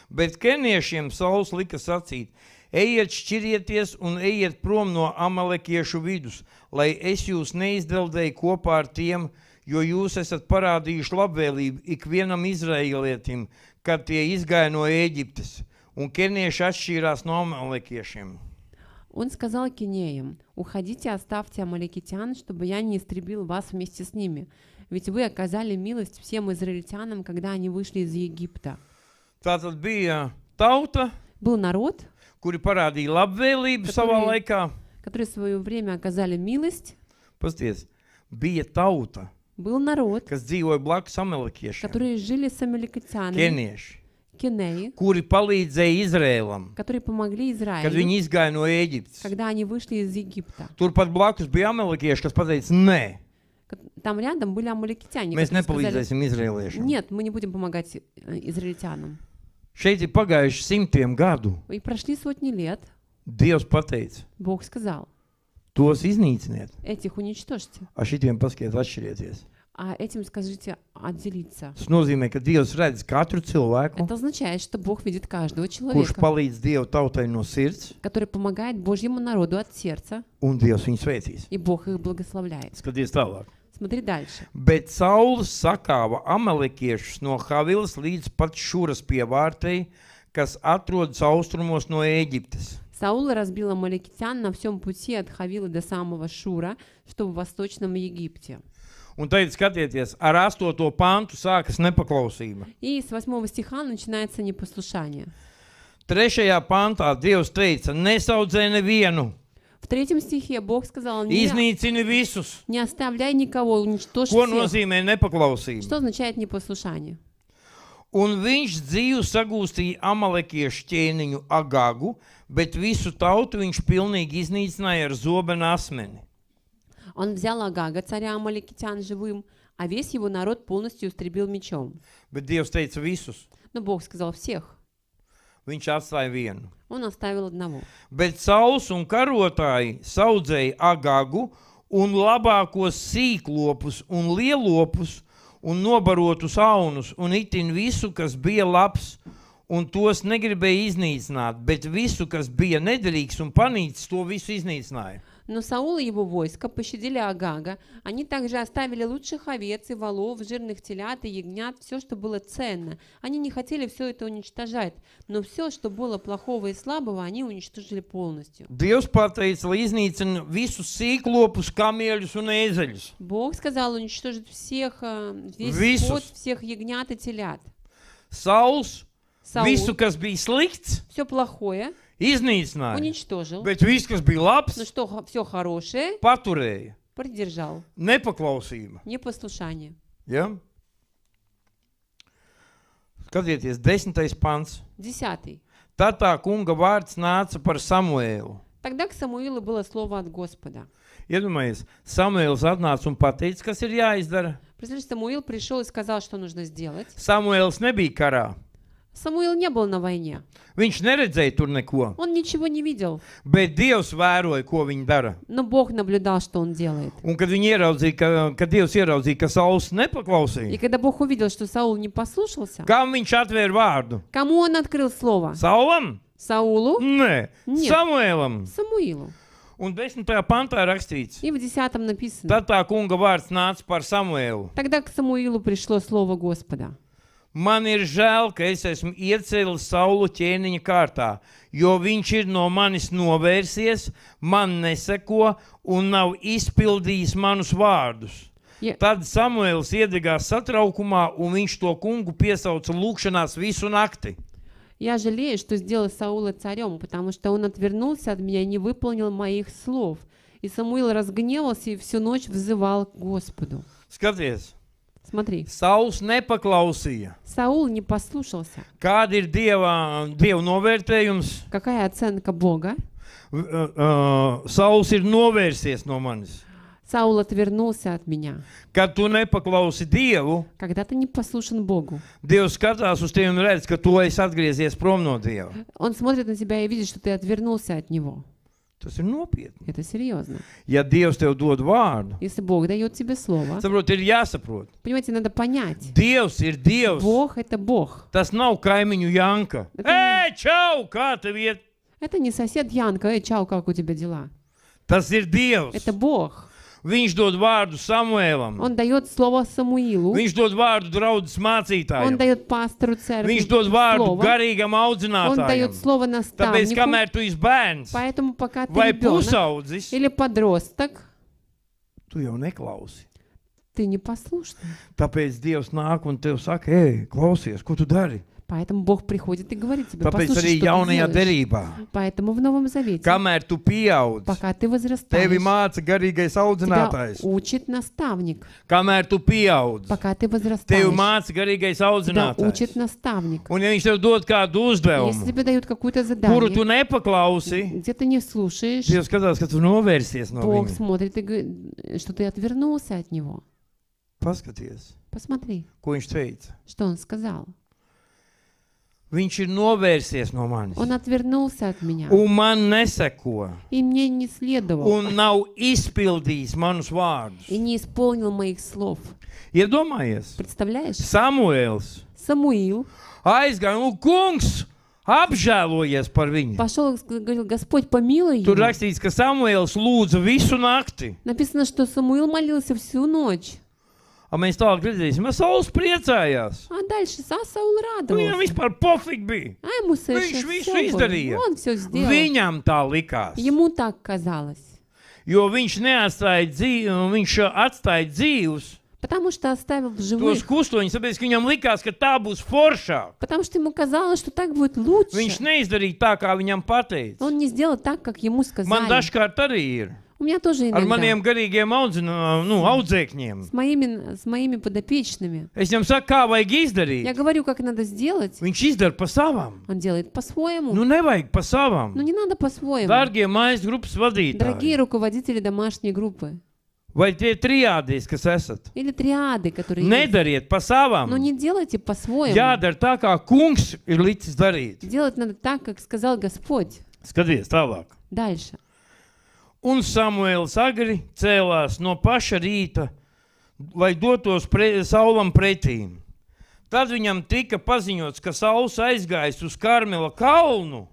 Bet keniešiem Sauls lika sacīt, ejiet šķirieties un ejiet prom no amalekiešu vidus, lai es jūs neizdeldēju kopā ar tiem, kas jo jūs esat parādījuši labvēlību ikvienam izrēlietim, kad tie izgāja no Ēģiptes, un kenieši atšķīrās no amalekiešiem.
Он сказал Кинеям, «Уходите, оставьте амаликитян, чтобы я не истребил вас вместе с ними, ведь вы оказали милость всем израильтянам, когда они вышли из Египта».
Tātad bija tauta, был народ, kuri parādīja labvēlību который, savā laikā.
Которые в свое время оказали милость.
Pasties, bija tauta,
был народ,
kas dzīvoja blakus amerikāņiem,
которые жили с американцами, кенеи,
kuri palīdzēja Izrēlam,
которые помогли Израилю, kad viņi
izgāja no Ēģiptes.
Когда они вышли из Египта.
Turpat blakus bija amerikāņi, kas pateica nē.
Там рядом были амаликитяне. Мы не поможем израильтянам. Нет, мы не будем помогать э, израильтянам.
Šeit ir pagājuši simtiem gadu.
И прошли сотни лет.
Dievs pateica.
Бог сказал.
Tos изничтите.
Этих уничтожьте.
А šitiem pasakiet atšķirieties.
А этим скажите отделиться. Tas
nozīmē, ka Dievs redz katru cilvēku, Это
означает, что Бог видит каждого kurš человека,
palīdz Dieva tautai no sirds,
который помогает Божьему народу от сердца,
un Dievs viņu sveicīs.
и Бог их благословляет. Skaties tālāk. Смотри дальше.
Bet saule sakāva amalekiešus no Havilas līdz pat šūras pievārtei, kas atrodas austrumos no Ēģiptes.
Саул разбил амаликитян на всем пути от Хавила до самого Шура, что в Восточном Египте.
Un tagad skatieties, ar 8. pantu sākas nepaklausība.
И с 8 стиха начинается непослушание.
Trešajā pantā Dievs teica, nesaudzē nevienu.
В третьем стихе Бог сказал, не, Iznīcini visus. не оставляй никого, уничтожь Ko всех.
nozīmē nepaklausība? Что
означает непослушание?
Un viņš dzīvu sagūstīja amalekiešu ķēniņu Agagu, bet visu tautu viņš pilnīgi iznīcināja ar zobenu asmeni.
Он взял Агага, царя Амаликитян, живым, а весь его народ полностью истребил мечом.
Bet Dievs teica visus.
Но Бог сказал всех.
Viņš atstāja vienu.
Un оставил одного.
Bet Sauls un karotāji saudzēja Agagu un labākos sīklopus un lielopus un nobarotus aunus un itin visu, kas bija labs – un tos negribēja iznīcināt, bet visu, kas bija nederīgs un panīts, to visu изничтināja.
Но Саул и его войско пощадили Агага. Они также оставили лучших овец и волов, жирных телят и ягнят, все, что было ценно. Они не хотели все это уничтожать, но все, что было плохого и слабого, они уничтожили полностью. Бог сказал уничтожить всех, э, весь скот, всех ягнят и телят.
Саулс
Sauls visu, kas
bija slikts,
все плохое iznīcināja. уничтожил, Bet viss,
kas bija labs, но что
все хорошее
paturēja. продержал. Nepaklausība.
Непослушание.
Ja? Skatieties, desmitais pants.
Десятый.
Tad tā kunga vārds nāca par Samuēlu.
Тогда к Самуилу было слово от Господа.
Iedomājieties, Samuēls atnāca un pateica, kas ir jāizdara.
Представляешь, Самуил пришел и сказал, что нужно сделать.
Samuēls nebija karā.
Samuēlis nebija na vainie.
Viņš neredzēja tur neko.
Он ничего не видел.
Bet Dievs vēroja, ko viņi dara.
Но Бог наблюдал, что он делает.
Un kad viņi ieraudzīja, ka, kad Dievs ieraudzīja, ka Sauls
nepaklausīja. И когда Бог увидел, что Саул не послушался. Kam
viņš atvēra vārdu?
Кому он открыл слово? Saulam? Саулу? Nē, Нет. Samuēlam. Самуилу. Un
10. pantā rakstīts, И в 10 написано. tad tā kunga vārds nāca par Samuēlu.
Тогда к Самуилу пришло слово Господа.
Man ir žēl, ka es esmu iecēlis saulu ķēniņa kārtā, jo viņš ir no manis novērsies, man neseko un nav izpildījis manus vārdus. Ja. Tad Samuēls iedegās satraukumā, un viņš to kungu piesauca lūgšanās visu nakti.
Я жалею, что сделал Саула царем, потому что он отвернулся от меня и не выполнил моих слов. И Самуил разгневался и всю ночь взывал к Господу.
Скажите, Смотри. Sauls nepaklausīja.
Saul не послушался.
Kāda ir dieva, dieva novērtējums?
Какая оценка Бога?
Uh, uh, Sauls ir novērsies no manis.
Саул отвернулся от меня.
Kad tu nepaklausi Dievu,
Когда ты не послушен Богу,
Dievs skatās uz tevi un redz, ka tu esi atgriezies prom no Dieva.
Он смотрит на тебя и видит, что ты отвернулся от Него. Tas ir nopietni. Ja tas ir серьезно.
Ja Dievs tev dod vārdu,
Если Бог дает тебе слово,
saprot, ir jāsaprot.
Понимаете, надо понять.
Dievs ir Dievs. Бог это Бог. Tas nav kaimiņu Janka. Это...
Эй, čau, kā tev iet? Это не сосед Янка. Эй, чау, как у тебя дела?
Tas ir Dievs. Это Бог. Viņš dod vārdu Samuēlam. Он
дает слово Самуилу.
Viņš dod vārdu draudzes mācītājam. Он
дает пастору церкви. Viņš
dod vārdu слово. garīgam audzinātājam. Он дает слово
наставнику. Tāpēc, kamēr
tu esi bērns,
Поэтому, пока ты vai ребенок, pusaudzis, или подросток,
tu jau neklausi.
Ты не послушный.
Tāpēc Dievs nāk un tev saka, ej, klausies, ko tu dari?
Поэтому Бог приходит и говорит тебе, Tāpēc послушай, arī jaunajā derībā, Поэтому в Новом Завете, kamēr
tu pieaug, пока
ты tevi возрастаешь,
māca garīgais тебя audzinātājs. учит наставник. Kamēr tu pieaug,
Пока ты tevi возрастаешь,
māca garīgais
тебя audzinātājs. учит nastavник.
Un ja viņš tev dod kādu Если uzdevumu, тебе
дают какое-то kuru tu задание,
nepaklausi, где ты не слушаешь, Dievs skatās, ka tu novērsies no Бог viņa.
смотрит, и говорит, что ты отвернулся от него. Paskaties, Посмотри,
ko viņš teica.
что он сказал.
Viņš ir novērsies no manis. Он
отвернулся от меня. Un
man neseko.
И мне не следовал. Un
nav izpildījis manus vārdus. И не исполнил моих слов. Iedomājies. Представляешь? Samuēls. Самуил. Aizgāja, nu, kungs! Apžēlojies par viņu.
Пошел, говорил, Господь, помилуй его. Tur
rakstīts, ka Samuēls lūdza visu nakti.
Написано, что Самуил молился всю ночь.
Un mēs tālāk redzēsim, ka Sauls priecājās.
А дальше Саул Viņam радовался.
vispār pofīgi bija.
А ему Viņš совершенно visu всё izdarīja. было. Он все сделал. Viņam
tā likās.
Ему так казалось.
Jo viņš neatstāja dzīvi, viņš uh, atstāja dzīvus
Потому что оставил в tos живых.
kustoņus, tāpēc ka viņam likās, ka tā būs foršāk.
Потому что ему казалось, что так будет лучше. Viņš
neizdarīja tā, kā viņam pateica.
Он не сделал так, как ему Man сказали.
dažkārt arī ir.
У меня тоже иногда. Ar maniem
garīgiem audzina, nu, audzēkņiem. С
моими, с моими подопечными.
Es viņam saku, kā vajag izdarīt. Я
говорю, как надо сделать. Viņš izdara pa savam. Он делает по-своему. Nu, ну, nevajag pa savam. Ну, не надо по-своему. Дорогие
mājas grupas vadītāji. Дорогие
руководители домашней группы.
Vai tie triādi, kas esat?
Или триады, которые Nedariet
есть. pa savam. Но ну, не
делайте по-своему. Jādara
tā, kā kungs ir licis darīt.
Делать надо так, как сказал Господь.
Skaties tālāk.
Дальше. Un
Samuēls agri cēlās no paša rīta, lai dotos pre, saulam pretī. Tad viņam tika paziņots, ka saules aizgājis uz Karmela kalnu,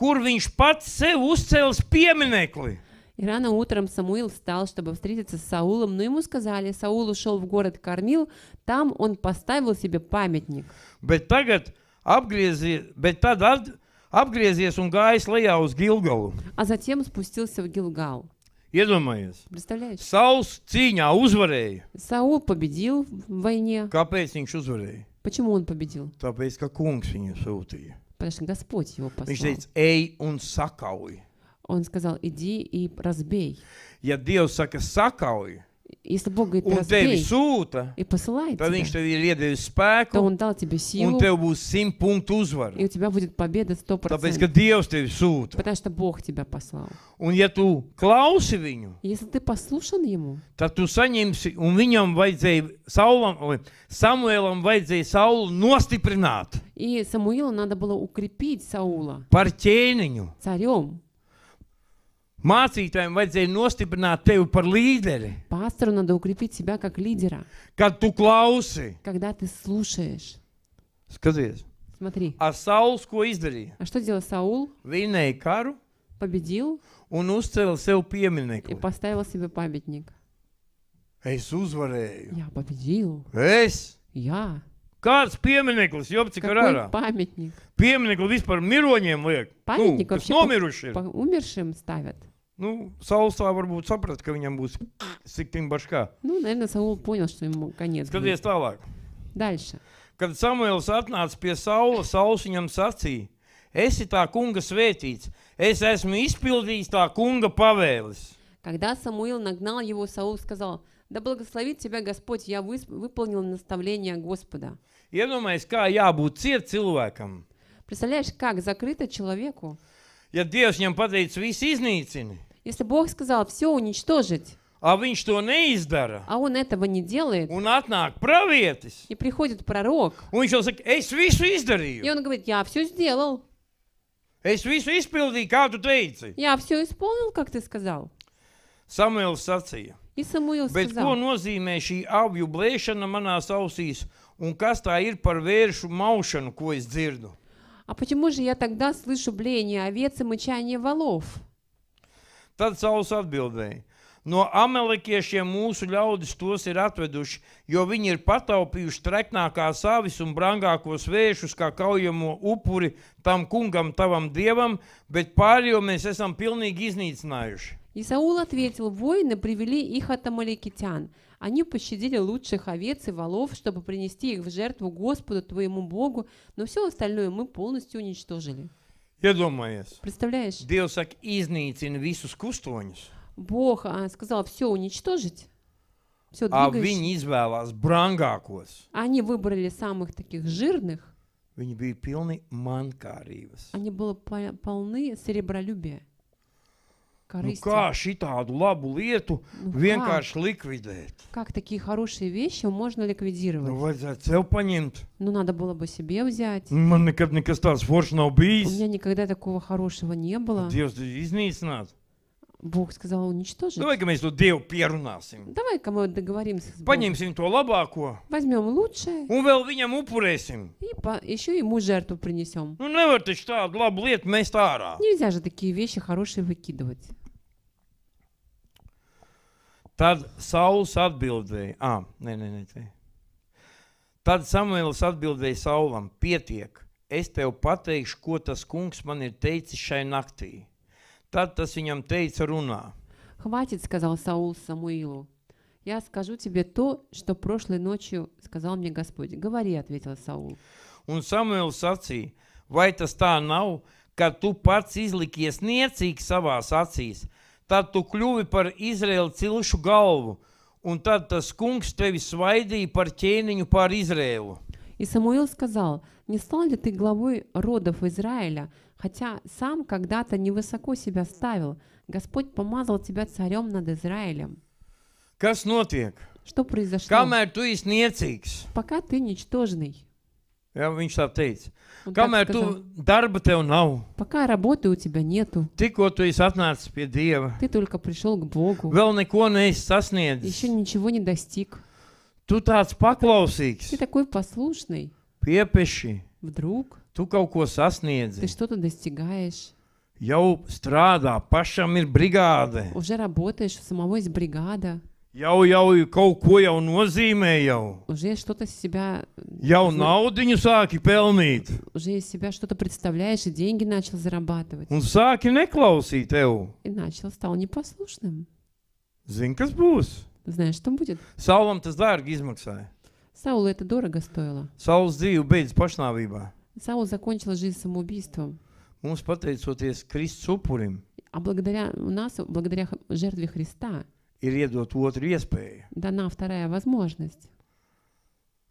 kur viņš pats sev uzcēlis pieminekli.
И рано утром Самуил встал, чтобы встретиться с Саулом, но ему сказали, Саул ушел в город Кормил, там он поставил себе памятник.
Bet tagad apgriezi, bet tad at, Apgriezies un gājis lejā uz Gilgalu.
А затем спустился в Гилгал.
Iedomājies, Представляешь? Sauls cīņā uzvarēja.
Саул победил в войне.
Kāpēc viņš uzvarēja?
Почему он победил?
Tāpēc, ka kungs viņu sūtīja.
Потому что Господь его послал. Viņš teica,
ej un sakauj.
Он сказал, иди и разбей.
Ja Dievs saka, sakauj, Если Бог говорит, un tevi sūta,
и посылает tad тебя, viņš tev
ir iedevis spēku, то Он дал
тебе силу, un tev
būs simt punktu uzvara. и
у тебя будет победа 100%. Tāpēc, ka
Dievs tevi sūta.
Потому что Бог тебя послал.
Un ja tu klausi viņu,
Если ты послушан Ему,
tad tu saņemsi, un viņam vajadzēja Saulam, vai Samuēlam vajadzēja Saulu nostiprināt
и Самуилу надо было укрепить Саула
par ķēniņu,
царем,
Mācītājiem vajadzēja nostiprināt tevi par līderi.
Pastorу надо укрепить себя как лидера.
Kad tu klausi,
Когда ты слушаешь. skaties, Смотри. ar
Sauls ko izdarīja?
А что делал Саул? Vinēja karu Победил un uzcēla sev и pieminiektu. поставил себе памятник. Es uzvarēju. Я победил. Es! Я.
Kāds piemineklis,
jopci Какой karārā? памятник?
Pieminekli vispār miroņiem liek. Pamятник nu, kas вообще по- nomiruši ir. по
умершим ставят. Ну,
Саул varbūt saprata, ka viņam būs siktiņa baškā.
Ну, наверное, Саул понял, что ему
конец Skaties будет. tālāk. Дальше. Kad Samuēls atnāca pie Saula, Sauls viņam sacīja: Esi tā kunga svētīts, es esmu izpildījis tā kunga pavēles.
Когда Самуил нагнал его, Саул сказал, «Да благословит тебя Господь, я выс- выполнил наставление Господа».
Iedomājies, kā jābūt ciet cilvēkam,
Представляешь, как закрыто человеку,
Ja Dievs viņam pateica, viss iznīcini,
Если Бог сказал все уничтожить, a viņš to neizdara, а он этого не делает, un atnāk pravietis, и приходит пророк, un viņš jau saka, es visu и izdarīju, он говорит, я все сделал,
es visu izpildīju, kā tu teici.
я все исполнил, как ты сказал.
Samuels sacīja,
И Самуил bet ko сказал,
nozīmē šī avju blēšana manās ausīs, un kas tā ir par vēršu maušanu, ko es dzirdu?
А почему же я тогда слышу блеяние овец и мычание волов?
Tad Sauls atbildēja, no amalekiešiem mūsu ļaudis tos ir atveduši, jo viņi ir pataupījuši treknākās avis un brangākos vējušus kā kaujamo upuri tam kungam, tavam dievam, bet pārējo mēs esam pilnīgi iznīcinājuši.
И Саул ответил, воины привели их от амалекитян – Они пощадили лучших овец и волов, чтобы принести их в жертву Господу твоему Богу, но все остальное мы полностью уничтожили.
Iedomājies, Представляешь? Dievs saka, iznīcina visus kustoņus.
Бог а, сказал все уничтожить. Все а Viņi izvēlās brangākos. Они выбрали самых таких жирных.
Viņi bija pilni mankārības.
Они были полны серебролюбия. Ну как
шитаду лабу лету ну венкаш ликвидēt?
Как такие хорошие вещи можно ликвидировать? Ну vajadzētu sev paņemt. Ну надо было бы себе взять.
Man nekad nekas tāds foršs nav bijis. У меня
никогда такого хорошего не было. Dievs
iznīcināt. Бог
сказал уничтожить. Давай-ка
мы тут Дievu pierunāsim.
Давай-ка мы договоримся с Богом.
Paņemsim to labāko.
Возьмем лучшее. Un
vēl viņam upurēsim. И
по, еще ему жертву принесем.
Ну, nevar taču tādu labu lietu mēs ārā.
Нельзя же такие вещи хорошие выкидывать.
Tad Sauls atbildēja, ah, nē, nē, nē. Tad Samuēls atbildēja Saulam, pietiek, es tev pateikšu, ko tas kungs man ir teicis šai naktī. Tad tas viņam teica runā.
Хватит, сказал Саул Самуилу. Я скажу тебе то, что прошлой ночью сказал мне Господь. Говори, ответил Саул.
Un Samuēls sacīja, vai tas tā nav, ka tu pats izlikies niecīgs savās acīs, tad tu kļuvi par Izraēla cilšu galvu, un tad tas kungs tevi svaidīja par ķēniņu pār Izraēlu.
И Самуил сказал, не стал ли ты главой родов Израиля, хотя сам когда-то невысоко себя ставил, Господь помазал тебя царем над Израилем.
Kas notiek? Что
произошло? Kamēr tu esi niecīgs, Пока ты ничтожный, Ja, viņš tā teica.
Un Kamēr tā, tu darba tev nav, пока работы у тебя нету, tikko tu esi atnācis pie Dieva, ты только
пришел к Богу,
vēl neko neesi sasniedzis, еще ничего не достиг. tu tāds paklausīgs, Ты
такой послушный.
piepeši, Вдруг tu kaut ko ты sasniedzi,
что-то достигаешь,
jau strādā, pašam ir brigāde.
уже работаешь, у самого есть бригада.
Jau, jau kaut ko jau nozīmē. Jau, себя... jau naudu sāki pelnīt.
Уже из себя что-то представляешь, и деньги начал зарабатывать.
Un sāki neklausīt tev.
И начал, стал непослушным.
Zini, kas būs?
Знаешь, что будет?
Saulam tas dārgi izmaksāja.
Саулу это дорого стоило.
Sauls dzīve beidz pašnāvībā.
Саул закончил жизнь самоубийством.
Mums pateicoties Kristus upurim.
А благодаря у нас, благодаря жертве Христа, Дана вторая возможность.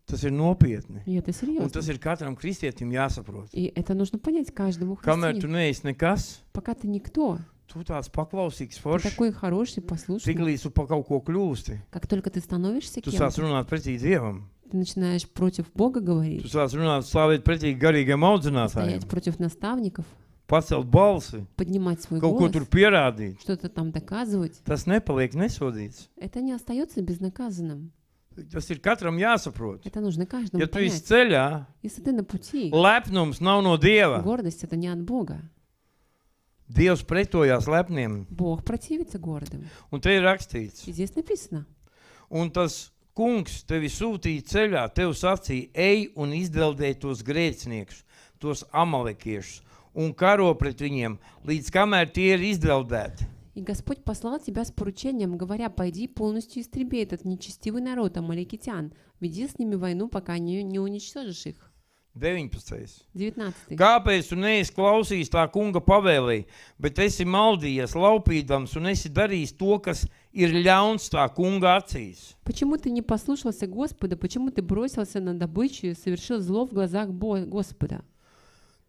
Tas ir nopietni. Ja, tas ir, tas ir katram kristietim jāsaprot. И
это нужно понять каждому Kamēr tu
neesi nekas,
пока ты никто,
tu tāds paklausīgs foršs, ты
такой хороший, послушный. Tiklīdz tu
pa kaut ko kļūsti,
как только ты становишься tu sāc runāt
pretī Dievam.
Ты начинаешь против Бога говорить. Tu
sāc runāt, slāvēt pretī garīgam audzinātājiem. Стоять
против наставников.
pacelt balsi, поднимать свой kaut ko голос, tur pierādīt,
что-то там доказывать,
tas nepaliek nesodīts.
это не остается безнаказанным. Tas ir
katram jāsaprot.
Это нужно каждому Ja tu esi понять. ceļā, Если ты на пути,
lepnums nav no dieva.
гордость это не от Бога.
Dievs pretojās lepniem.
Бог противится гордым.
Un te ir rakstīts, И
здесь написано.
un tas kungs tevi sūtīja ceļā, tev sacīja, ej un izdeldē tos grēciniekus, tos amalekiešus, un karo pret viņiem, līdz kamēr tie ir izdraudēti.
И Господь послал тебя с поручением, говоря, пойди полностью истреби этот нечестивый народ амаликитян, веди с ними войну, пока не, не уничтожишь их. 19. 19.
Kāpēc tu neizklausījies tā kunga pavēlī, bet esi maldījies, laupīdams un esi darījis to, kas ir ļauns tā kunga acīs?
Почему ты не послушался Господа, почему ты бросился на добычу и совершил зло в глазах Господа?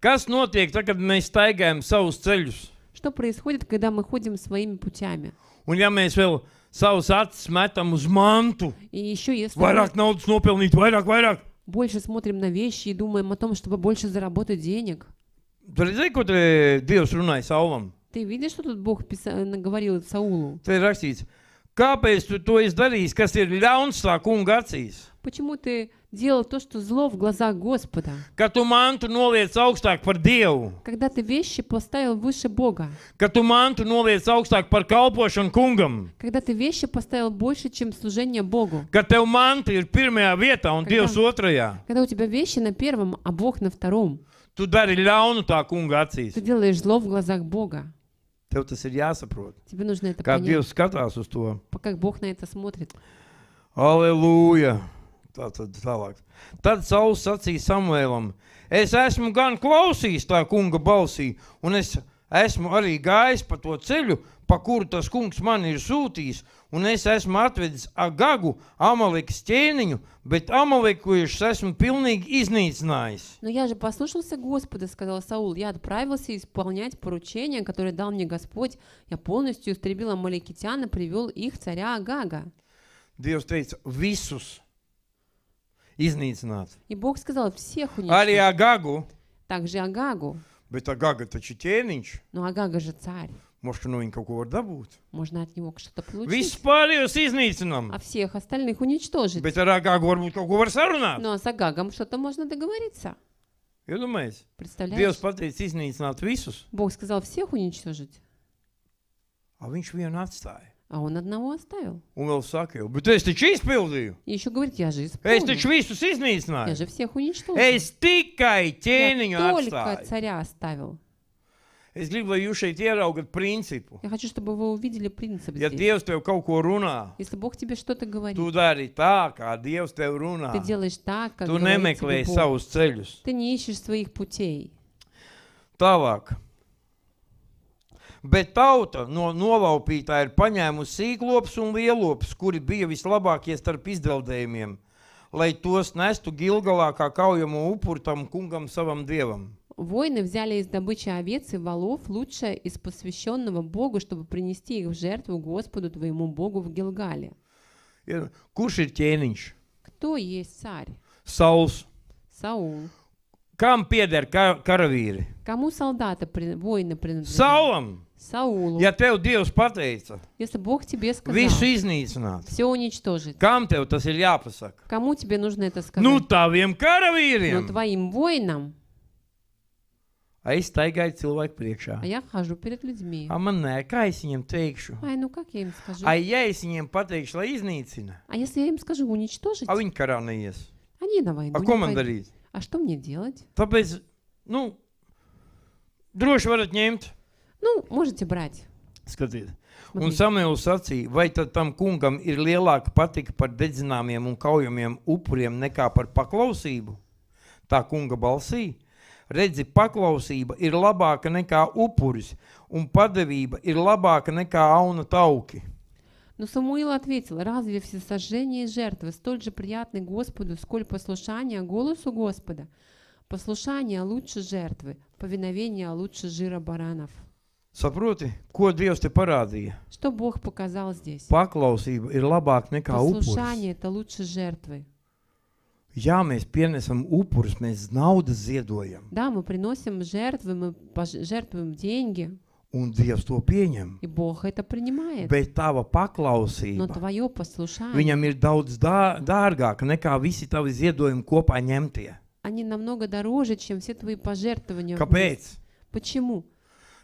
Kas notiek, tad, kad mēs staigājam savus ceļus?
Что происходит, когда мы ходим своими путями?
Un ja mēs vēl savus acis metam uz mantu,
И еще если мы vairāk
naudas nopelnīt, vairāk, vairāk.
больше смотрим на вещи и думаем о том, чтобы больше заработать денег.
Tur redzēji, ko te Dievs runāja Saulam?
Ты видишь, что тут Бог писа- говорил Саулу?
Te ir rakstīts, kāpēc tu to esi darījis, kas ir ļauns tā kunga acīs?
Почему ты делал то, что зло в глазах Господа? Когда ты вещи поставил выше Бога. Когда ты вещи поставил больше, чем служение Богу. Kad Когда у тебя вещи на первом, а Бог на втором.
Tu dari ļaunu tā kunga acīs. Ты
делаешь зло в глазах Бога.
Tev tas ir jāsaprot.
Тебе нужно это как понять.
Как Dievs skatās uz
Как Бог на это смотрит.
Аллилуйя. Tā tad tālāk. Tad Sauls sacīja Samuēlam, es esmu gan klausījis tā kunga balsī, un es esmu arī gājis pa to ceļu, pa kuru tas kungs man ir sūtījis, un es esmu atvedis agagu, amalekas ķēniņu, bet amalekušus esmu pilnīgi изничнājis.
Но я же послушался Господа, сказал Саул, я отправился исполнять поручение, которое дал мне Господь. Я полностью истребил амалекитян и привел их царя Агага.
Dievs teica, visus iznīcināt.
Ja Būks сказал, всех уничтожить. Arī
Agāgu.
Также Агагу.
Bet Agaga taču ķēniņš.
Но Агага же царь.
Может, ну, kaut ko var dabūt.
Можно от него что-то получить. Vispārējos iznīcinām. А всех остальных уничтожить. Bet ar Agagu varbūt kaut ko var sarunāt. Но с Агагом что-то можно договориться. Iedomājies, Dievs
pateica iznīcināt visus.
Бог сказал всех уничтожить. А viņš vienu atstāja. А он одного оставил.
Un vēl saka, jau, bet es taču izpildīju.
И еще говорит, я же Эй, Es исполнил. taču
visus Я
же всех уничтожил. Эй, Es
tikai ķēniņu Я только atstāju.
царя оставил.
Es gribu, lai jūs šeit ieraugat principu.
Я хочу, чтобы вы увидели принцип
Ja здесь. Dievs tev kaut ko runā,
Если Бог тебе что-то говорит, tu
dari tā, kā Dievs tev runā. ты
делаешь так, как Tu nemeklē Бог. savus ceļus. Ты не ищешь своих путей.
Tālāk. bet tauta no nolaupītāja ir paņēmusi sīklopus un lielopus, kuri bija vislabākie starp izdeldējumiem, lai tos nestu Gilgalā kā kaujamo upuru tam kungam savam dievam.
Воины взяли из добычи овец и волов лучшее из посвященного Богу, чтобы принести их в жертву Господу твоему Богу в Гилгале.
Kurš ir ķēniņš?
Кто есть царь?
Sauls. Saul. Kam pieder kar karavīri?
Кому солдаты, воины принадлежат?
Саулам.
Саулу. Ja
tev Dievs pateica,
Если Бог тебе сказал, visu
iznīcināt, все
уничтожить,
kam tev tas ir jāpasaka?
Кому тебе нужно это сказать?
Nu, taviem karavīriem. No
твоим воинам.
А es staigāju cilvēku priekšā. А
я хожу перед людьми. А
man nē, kā es viņiem teikšu?
Ай, ну как я им скажу? А ja
es viņiem pateikšu, lai iznīcina? А если я им скажу уничтожить? А viņi karā neies.
Они на войну А ko man darīt? А что мне делать? Tāpēc, nu, droši varat ņemt. Nu, можете брать.
Skatīt. Un Labrīt. Samuēlis sacīja, vai tad tam kungam ir lielāka patika par dedzināmiem un kaujamiem upuriem nekā par paklausību? Tā kunga balsī. Redzi, paklausība ir labāka nekā upuris, un padevība ir labāka nekā auna tauki.
Но Самуил ответил, «Разве все сожжения и жертвы столь же приятны Господу, сколь послушание голосу Господа? Послушание лучше жертвы, повиновение лучше жира баранов».
Saproti, ко Dievs te parādīja?
Что Бог показал здесь?
Paklausība ir labāk nekā upuris. Послушание
– это лучше жертвы.
Jā, mēs pienesam upurus, mēs naudas ziedojam.
Да, мы приносим жертвы, мы жертвуем деньги –
Un Dievs to pieņem. Bet tava paklausība
no viņam
ir daudz dā, dārgāka nekā visi tavi ziedojumi kopā ņemtie.
Они намного дороже, чем все твои пожертвования. Kāpēc? Почему?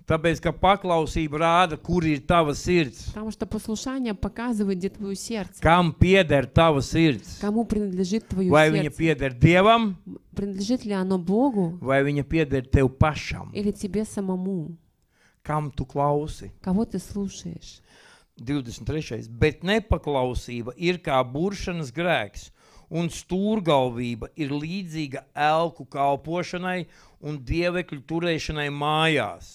Tāpēc, ka paklausība rāda, kur ir tava sirds.
Потому что послушание показывает, где твое сердце.
Kam pieder tava sirds?
Кому принадлежит твое Vai сердце? viņa pieder Dievam? Принадлежит ли оно Богу?
Vai viņa pieder tev
pašam? Или тебе самому? kam tu klausi. Кого ты слушаешь?
23. Bet nepaklausība ir kā buršanas grēks, un stūrgalvība ir līdzīga elku kalpošanai un dievekļu turēšanai mājās.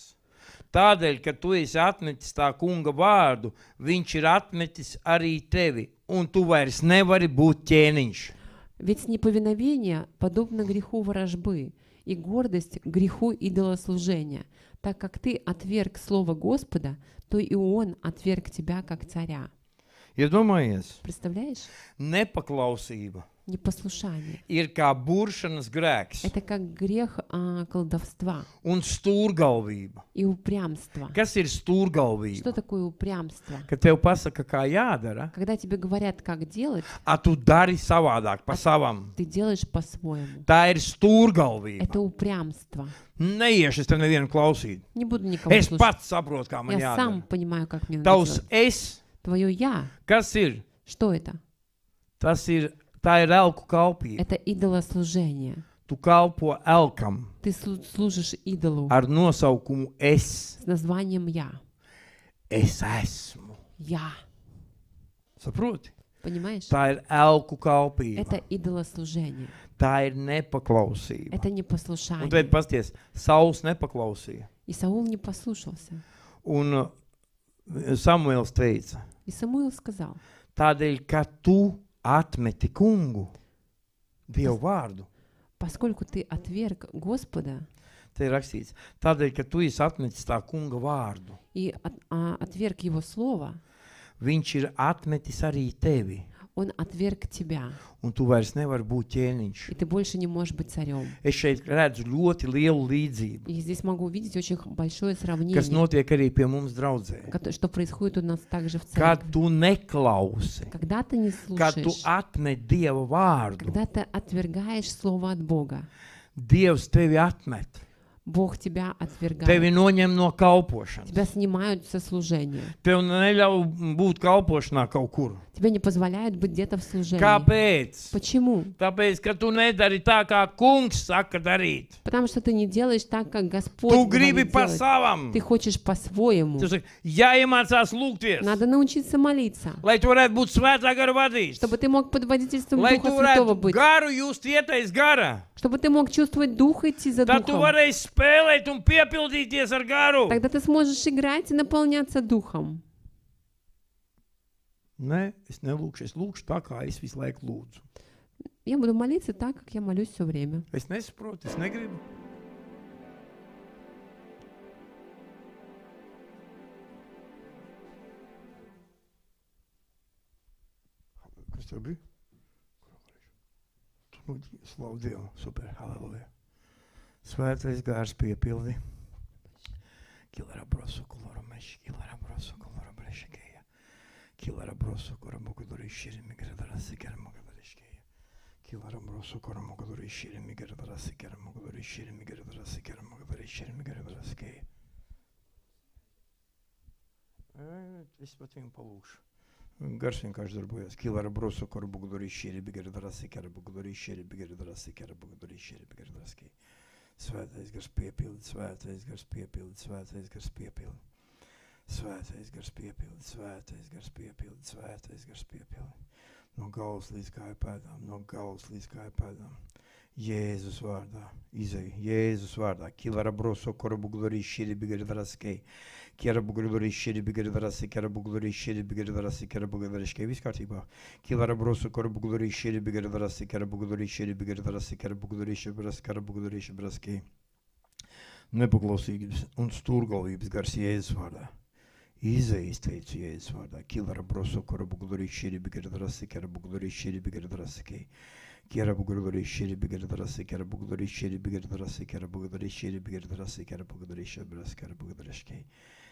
Tādēļ, ka tu esi atmetis tā kunga vārdu, viņš ir atmetis arī tevi, un tu vairs nevari būt ķēniņš.
Ведь неповиновение подобно греху ворожбы и гордость греху идолослужения – Так как ты отверг слово Господа, то и Он отверг тебя как царя.
Iedomājies,
представляешь?
Nepaklausība
Непослушание.
ir kā buršanas grēks
Это как грех а, колдовства
un stūrgalvība.
и упрямства.
Kas ir Что stūrgalvība?
такое упрямство?
Kad tev pasaka, kā jādara,
Когда тебе говорят, как делать,
a tu dari savādāk, pa savam.
ты делаешь по-своему.
Tā ir stūrgalvība.
Это упрямство.
Neiešu es tev nevienu klausīt.
Не буду никого Es слушать. pats saprotu,
kā man Я сам jādara.
понимаю, как мне надо Tavs делать. es Твое я.
Kas ir? Что это? Tas ir, tā ir elku
kalpība. Это идолослужение. Tu kalpo elkam Ты слу- служишь идолу ar nosaukumu es. с названием я. Es esmu. Я.
Saproti? Понимаешь? Tā ir elku kalpība. Это идолослужение. Tā ir nepaklausība. Это Un tad непослушание. pasties, Sauls nepaklausīja.
И Саул не послушался.
Un uh, Samuēls teica, сказал, tādēļ, ka tu atmeti kungu, Dievu vārdu.
Поскольку ты отверг Господа,
Te ir rakstīts, tādēļ, ka tu esi atmetis tā kunga vārdu.
И от, а, отверг его слово.
Viņš ir atmetis arī tevi.
Он отверг тебя.
Un tu vairs nevari būt И
ты больше не можешь быть царем.
Es šeit redzu ļoti lielu līdzību. Я
здесь могу увидеть очень большое сравнение. Kas
notiek arī pie mums draudzē.
Что происходит у нас также в церкви.
Kad tu neklausi. Когда ты не слушаешь. Kad tu atmet vārdu.
Когда ты отвергаешь слово от Бога. Dievs tevi atmet. Бог тебя отвергает. Tevi noņem no kalpošanas. Тебя снимают со служения.
Tev neļauj būt kalpošanā kaut kur.
Тебе не позволяют быть где-то в служении. Kāpēc? Почему?
Tāpēc, ka tu nedari tā, kā kungs saka darīt.
Потому что ты не делаешь так, как Господь Tu gribi pa savam. Ты хочешь по-своему. Tu saki, jāiemācās lūgties. Надо научиться молиться. Lai tu varētu būt svētā gara vadīts. Чтобы ты мог под водительством Lai Духа Святого быть. Garu
just ietais gara.
Чтобы ты мог чувствовать Дух идти за Tad Духом. Tu
spēlēt un piepildīties ar garu. Тогда ты сможешь
играть и наполняться духом.
Nē, es nelūkšu, es lūkšu tā, kā es visu laiku lūdzu.
Я буду молиться так, как я молюсь все время.
Es nesaprotu, es negribu. Kas tev bija? Слава Диву, супер, аллилуйя. Svētais gars piepildi. Kilara brosu kolora mesh, kilara brosu kolora breshkeya. Kilara brosu kora mokodur işirim migradara siker mokodur işkeya. Kilara brosu kora mokodur işirim migradara siker mokodur işirim migradara siker mokodur işirim migradara sikeya. Vispatim palūkšu. Garsink aš darbuojas. Kilara brosu kora mokodur işirim migradara siker mokodur işirim migradara siker mokodur işirim migradara sikeya. Svētais gars piepildi, svētais gars piepildi, svētais gars piepildi. Svētais gars piepildi, svētais gars piepildi, svētais gars piepildi. No galvas līdz kājpēdām, no galvas līdz kājpēdām. Jesus guarda. Isso aí. Jesus guarda. Aquilo era brosso, corobugulori, xiri, bigari, varasquei. Que era bugulori, xiri, bigari, varasquei. Que era bugulori, xiri, bigari, varasquei. Que era bugulori, varasquei. Vis cartiba. Que era brosso, corobugulori, xiri, bigari, varasquei. Que era bugulori, xiri, bigari, varasquei. Que era bugulori, xiri, varasquei. Que era bugulori, xiri, varasquei. Nepaklausīgības un stūrgalvības gars Jēzus vārdā. Izaies teicu Jēzus vārdā. Kilara broso, kora bugulori, širi, bigari, ki kara bugulori, širi, bigari, drasi, kei. Kerabugurushi, Bigardarasi, Kerabugurushi, Bigardarasi, Kerabugurushi, Bigardarasi, Kerabugurushi, Bigardarasi, Kerabugurushi.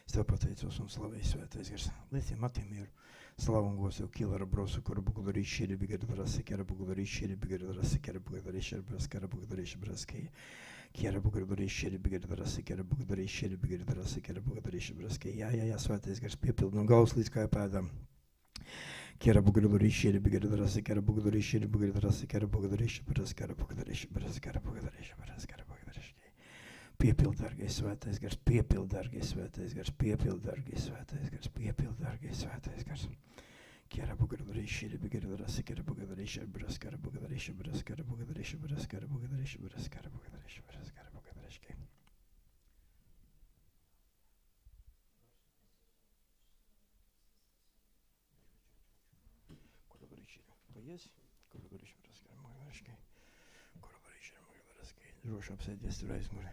Sva Отец, Он слава и святая изгорца. Лети, мати мир. Славам Господу, килар бросу, кор благодари, шире бегать брасы, кер благодари, шире бегать брасы, кер благодари, шире брас, кер благодари, шире брас, кер благодари, шире бегать брасы, кер благодари, шире бегать брасы, кер благодари, шире брас, Я, я, я, святая изгорца, пепел, но гаус литкая падам. Kerabugulur işleri bir gırılır ası kerabugulur işleri bir gırılır ası kerabugulur işi biraz kerabugulur işi biraz kerabugulur işi biraz kerabugulur işi piepildargais svētais gars, piepildargais svētais gars, piepildargais svētais gars, piepildargais svētais gars. Kera bugadareşi, bugadareşi, kera bugadareşi, biraz kera bugadareşi, biraz kera bugadareşi, biraz kera bugadareşi, biraz kera bugadareşi, biraz kera здесь. Droši apsēties tur aizmugurē.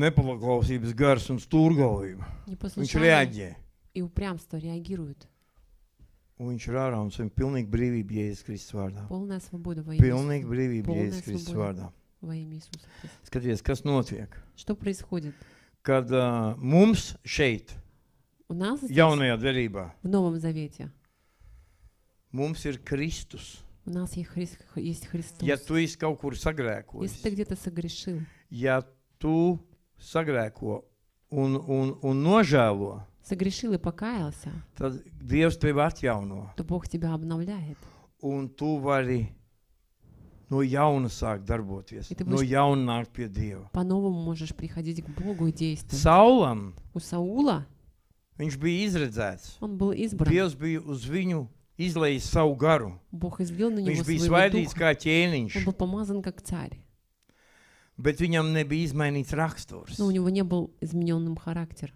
Nepaklausības gars un stūrgalvība. Ja Viņš reaģē.
И упрямство реагирует.
Viņš ir ārā un ir pilnīga brīvība Jēzus Kristus vārdā. Полная свобода во имя Pilnīga brīvība Jēzus Kristus vārdā. Во имя Иисуса Христа. Skaties, kas notiek.
Что происходит?
Kad uh, mums šeit,
у нас здесь, jaunajā derībā, в Новом Завете,
Mums ir Kristus.
У нас есть, Хри... есть Христос. Ja
tu esi kaut kur sagrēkojis, Если
ты где-то согрешил,
ja tu sagrēko un, un, un nožēlo,
согрешил и покаялся,
tad Dievs tevi atjauno.
то Бог тебя обновляет.
Un tu vari no jauna sākt darboties, И ты no будешь jauna nākt pie Dieva.
по-новому можешь приходить к Богу и действовать.
Saulam
У Саула viņš
bija izredzēts. он был избран. Dievs bija uz viņu izlējis savu garu.
Viņš bija svaidīts kā ķēniņš. Он был помазан как царь.
Bet viņam nebija izmainīts raksturs. Но у
него не был измененным характер.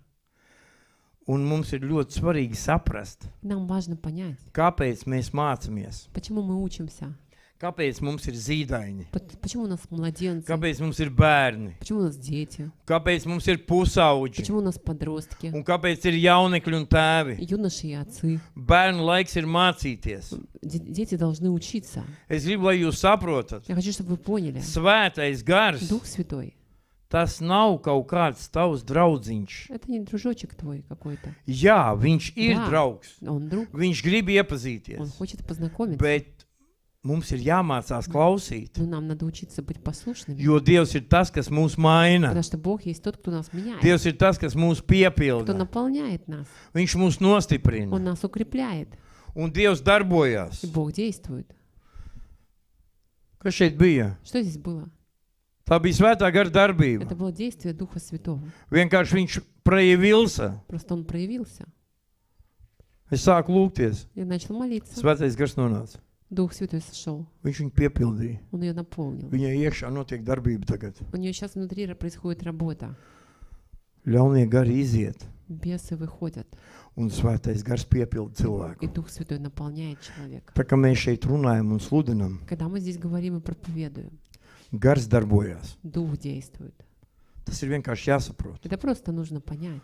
Un mums ir ļoti svarīgi saprast,
Нам важно понять,
kāpēc mēs mācāmies.
Почему мы учимся?
Kāpēc mums ir zīdaiņi? Почему у нас младенцы? Kāpēc mums ir bērni? Почему у нас дети? Kāpēc mums ir pusauģi? Почему у нас подростки? Un kāpēc ir jaunekļi un tēvi?
Юноши и отцы.
Bērnu laiks ir mācīties. Де-
Дети должны учиться.
Es gribu, lai jūs saprotat,
Я хочу, чтобы вы поняли.
svētais gars Дух Святой tas nav kaut kāds tavs draudziņš. –
это не дружочек твой какой-то.
Jā, viņš ir Jā. draugs. Он друг, Viņš grib он iepazīties. хочет познакомиться. Bet Mums ir jāmācās klausīt. Но нам надо учиться быть послушными. Jo Dievs ir tas, kas mūs maina. Потому
что Бог есть тот, кто нас меняет. Dievs
ir tas, kas mūs Кто piepilda. наполняет нас. Viņš mūs nostiprina. Он
нас укрепляет.
Un Dievs darbojās. И Бог
действует.
Kas šeit bija?
Что здесь было?
Tā bija svētā gara Это darbība.
было действие Духа Святого.
Vienkārši viņš praevilsa.
Просто он проявился.
Es sāku lūgties.
Я начал молиться.
Svētais gars nonāca.
Дух Святой сошел. Viņš viņu
piepildīja.
Он ее наполнил.
Viņa iekšā notiek darbība tagad.
У нее сейчас внутри происходит работа.
Ļaunie gari iziet.
Бесы выходят. Un svētais
gars piepilda cilvēku.
И Дух Святой наполняет человека.
Tā kā mēs šeit runājam un sludinam.
Когда мы здесь говорим и проповедуем. Gars darbojas. Дух действует.
Tas ir vienkārši jāsaprot.
Это просто нужно понять.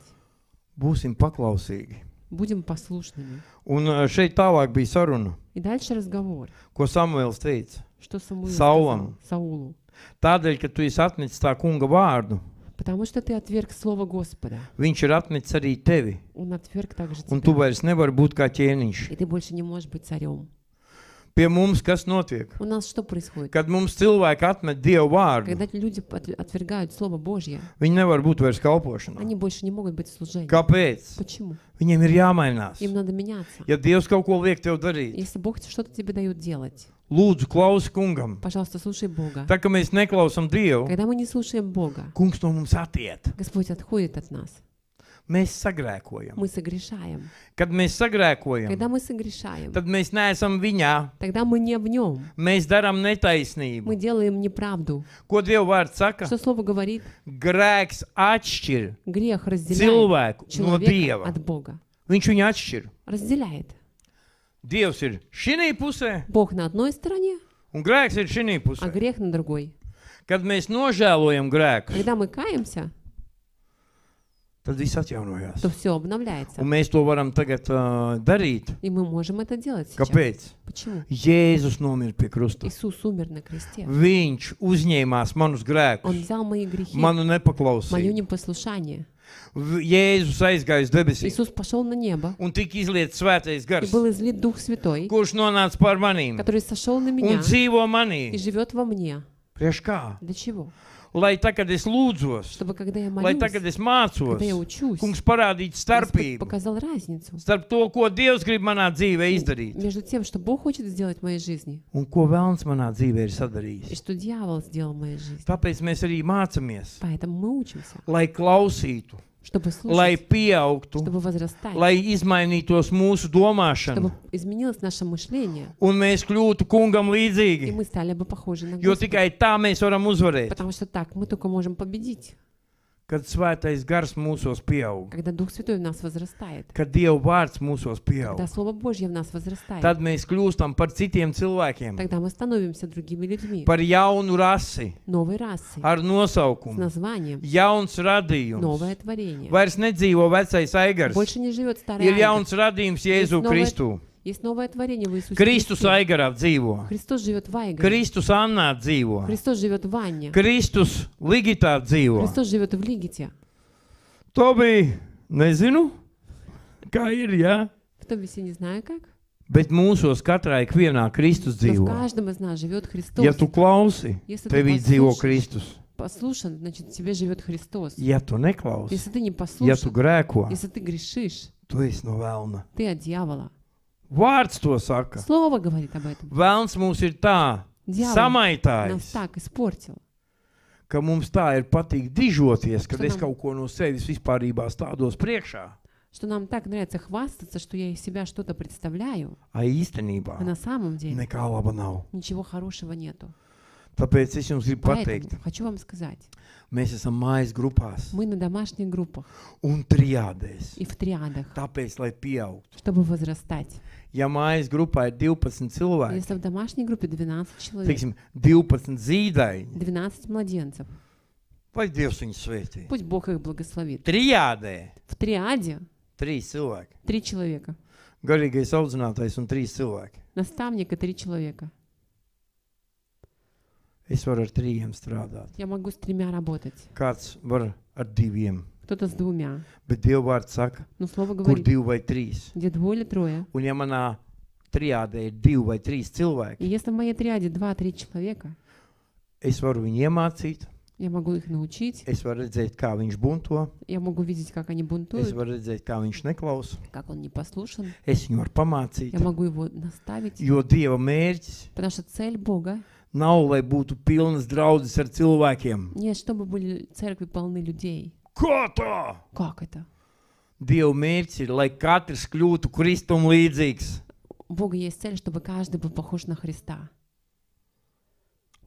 Būsim paklausīgi.
Будем послушными.
Un э, šeit tālāk bija saruna.
И дальше разговор.
Ko Samuēls teica? Что Самуил Saulam. сказал Саулу? Tādēļ, ka tu esi atnesis tā kunga vārdu,
Потому что ты отверг слово Господа.
viņš ir atnesis arī tevi.
Он отверг также тебя. Un
tu vairs nevari būt kā ķēniņš.
И ты больше не можешь быть царем.
Pie mums kas notiek?
У нас что происходит?
Kad mums cilvēki atmet Dievu vārdu, Когда
люди отвергают Слово Божье,
viņi nevar būt vairs kalpošanā.
Они больше не могут быть в служении. Kāpēc? Почему? Viņiem ir jāmainās. Им надо меняться. Ja
Dievs kaut ko liek tev darīt,
Если Бог что-то тебе дает делать,
Lūdzu, klausi kungam.
Пожалуйста, слушай Бога. Tā
kā mēs neklausām Dievu,
Когда мы не слушаем Бога, kungs no mums attiet. Господь отходит от нас. Mēs sagrēkojam. Мы согрешаем.
Kad mēs sagrēkojam, Когда
мы согрешаем, tad mēs neesam viņā. тогда мы не в нем.
Mēs darām netaisnību. Мы
делаем неправду.
Ko Dieva vārds saka? Что слово говорит? Grēks atšķir
Грех разделяет cilvēku no человека Dieva.
от Бога. Viņš viņu atšķir.
Разделяет. Dievs ir šī pusē, Бог на одной стороне,
un grēks ir šī а pusē. грех на другой. Kad mēs nožēlojam grēku,
Когда мы каемся,
tad viss atjaunojās.
то все обновляется. Un mēs
to varam tagad uh, darīt.
И мы можем это делать сейчас. Kāpēc? Почему? Jēzus
nomira pie krusta.
Иисус умер на кресте.
Viņš uzņēmās manus Он grēkus, взял мои
грехи, manu
мое nepaklausību.
непослушание.
V- Jēzus aizgāja uz debesīm Иисус
пошел на небо,
un tika izlietas svētais и gars, был излит Дух Святой, kurš nonāca pār manīm
который сошел на un меня dzīvo manī. и живет во мне.
Priekš kā? Для чего? lai tagad es
lūdzos, чтобы, когда я молюсь, lai tagad es
mācos, когда я
учусь, kungs parādītu starpību показал разницу
starp to, ko Dievs grib manā dzīvē izdarīt
между тем, что Бог хочет сделать в моей жизни
un ko vēlns manā dzīvē ir и sadarījis.
что дьявол сделал в моей жизни. Tāpēc mēs arī mācāmies, Поэтому мы учимся,
lai klausītu, слушать, lai pieaugtu, lai izmainītos mūsu domāšana, un mēs kļūtu kungam līdzīgi. Jo tikai tā mēs varam uzvarēt. Kad svētais gars mūsos pieaug,
когда Дух Святой в нас возрастает,
kad Dieva vārds mūsos pieaug, когда
Слово Божье в нас возрастает, tad
mēs kļūstam par citiem cilvēkiem,
тогда мы становимся другими людьми,
par jaunu rasi, новой расы, ar nosaukumu, с
названием,
jauns radījums, новое творение, vairs nedzīvo vecais aigars, больше не живет старый ir aigars, jauns radījums Jēzu Kristu. Новое...
Есть новое творение в Иисусе Kristus Христе.
Aigarā dzīvo.
Христос живет в Айгаре.
Kristus Annā dzīvo.
Христос живет в Анне.
Kristus Ligitā dzīvo.
Христос живет в Лигите.
To bija, nezinu, kā ir, jā.
В том весе не знаю как.
Bet mūsos katrā ikvienā Kristus Но в dzīvo.
каждом из нас живет Христос. Ja tu klausi, Если ты tevī dzīvo послушан, Kristus. послушан, значит, в тебе живет Христос. Ja tu neklausi, Если ты не ja tu послушан, grēko, если ты грешишь, tu
esi no vēlna.
ты от дьявола.
Vārds to saka.
Слово говорит об этом.
Vēlns mums ir tā, Дьявол нас samaitājis,
так испортил,
ka mums tā ir patīk dižoties, kad es kaut ko no sevis vispār stādos priekšā,
что нам так нравится хвастаться, что я из себя что-то представляю,
a īstenībā а на самом деле nekā laba nav.
ничего хорошего нету.
Tāpēc es jums gribu pateikt, Поэтому
хочу вам сказать,
mēs esam mājas grupās
мы на домашних группах
un trijādēs.
и в триадах, Tāpēc,
lai pieaugtu,
чтобы возрастать.
Ja mājas grupā ir 12 cilvēki,
Если в домашней группе 12 человек, teiksim,
12 zīdaiņi,
12 младенцев, vai
Dievs viņus svētī? пусть
Бог их благословит.
Trijādē
В триаде
trīs cilvēki.
три человека.
Garīgais audzinātais un trīs cilvēki.
Наставник и три человека.
Es varu ar trījiem strādāt.
Я могу с тремя работать.
Kāds var ar diviem. Кто-то с двумя. Bet Dieva vārds saka, Но слово kur говорит, divi vai trīs. где
двое или трое.
Un ja manā triādē ir divi vai trīs И cilvēki, если
в моей триаде два-три человека,
es varu viņu iemācīt,
я могу их научить,
es varu redzēt, kā viņš bunto,
я могу видеть, как они es бунтуют,
varu redzēt, kā viņš neklausa.
как он не послушан, Es viņu varu pamācīt. я могу его наставить. Jo
Dieva mērķis
Потому что цель Бога
nav, lai būtu pilnas draudzes ar cilvēkiem.
не чтобы были церкви полны людей, Kā tā? Kā tā?
Dieva mērķis ir, lai katrs kļūtu Kristum līdzīgs.
Бога есть цель, чтобы каждый был похож на Христа.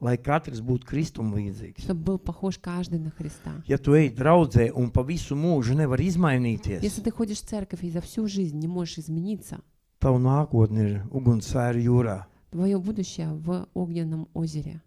Lai katrs būtu Kristum līdzīgs.
Чтобы был похож каждый на Христа.
Ja tu ej draudzē un pa visu mūžu nevar izmainīties, Если
ты ходишь в церковь и за всю жизнь не можешь измениться,
tavu nākotni ir ugunsvēru jūrā.
твое будущее в огненном озере.